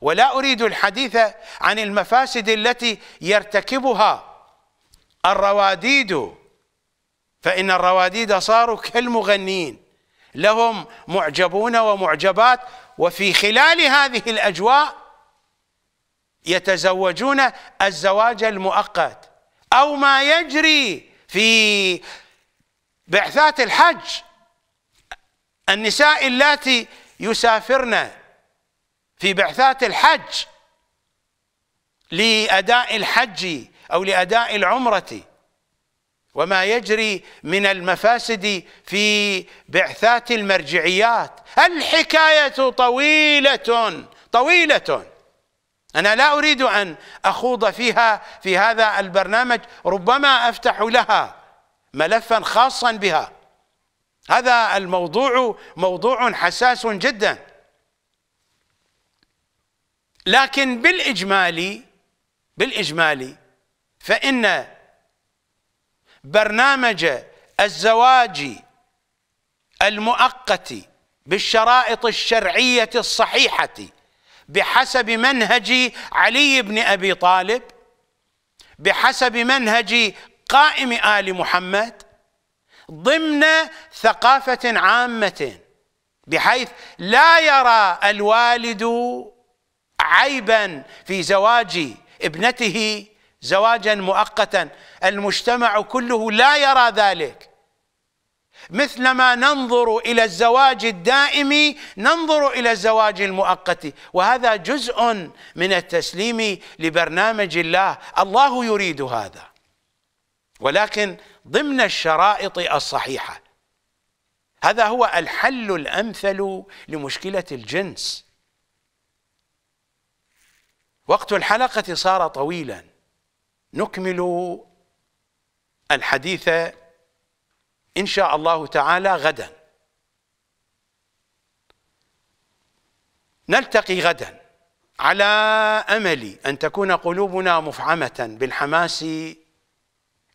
ولا أريد الحديث عن المفاسد التي يرتكبها الرواديد فإن الرواديد صاروا كالمغنين لهم معجبون ومعجبات وفي خلال هذه الأجواء يتزوجون الزواج المؤقت أو ما يجري في بعثات الحج النساء اللاتي يسافرن في بعثات الحج لأداء الحج أو لأداء العمرة وما يجري من المفاسد في بعثات المرجعيات الحكاية طويلة طويلة أنا لا أريد أن أخوض فيها في هذا البرنامج ربما أفتح لها ملفا خاصا بها هذا الموضوع موضوع حساس جدا لكن بالإجمالي بالإجمالي فإن برنامج الزواج المؤقت بالشرائط الشرعية الصحيحة بحسب منهج علي بن أبي طالب بحسب منهج قائم آل محمد ضمن ثقافة عامة بحيث لا يرى الوالد عيبا في زواج ابنته زواجا مؤقتا المجتمع كله لا يرى ذلك مثلما ننظر الى الزواج الدائم ننظر الى الزواج المؤقت وهذا جزء من التسليم لبرنامج الله الله يريد هذا ولكن ضمن الشرائط الصحيحه هذا هو الحل الامثل لمشكله الجنس وقت الحلقه صار طويلا نكمل الحديث إن شاء الله تعالى غدا نلتقي غدا على أمل أن تكون قلوبنا مفعمة بالحماس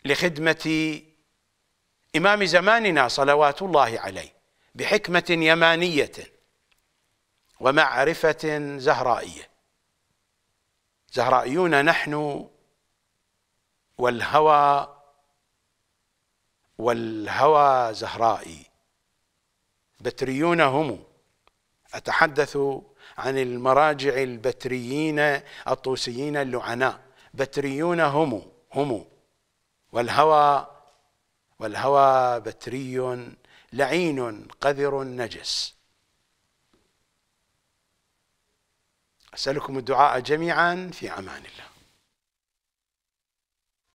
لخدمة إمام زماننا صلوات الله عليه بحكمة يمانية ومعرفة زهرائية زهرائيون نحن والهوى والهوى زهرائي بتريون هم أتحدث عن المراجع البتريين الطوسيين اللعناء بتريون هم هم والهوى والهوى بتري لعين قذر نجس أسألكم الدعاء جميعا في أمان الله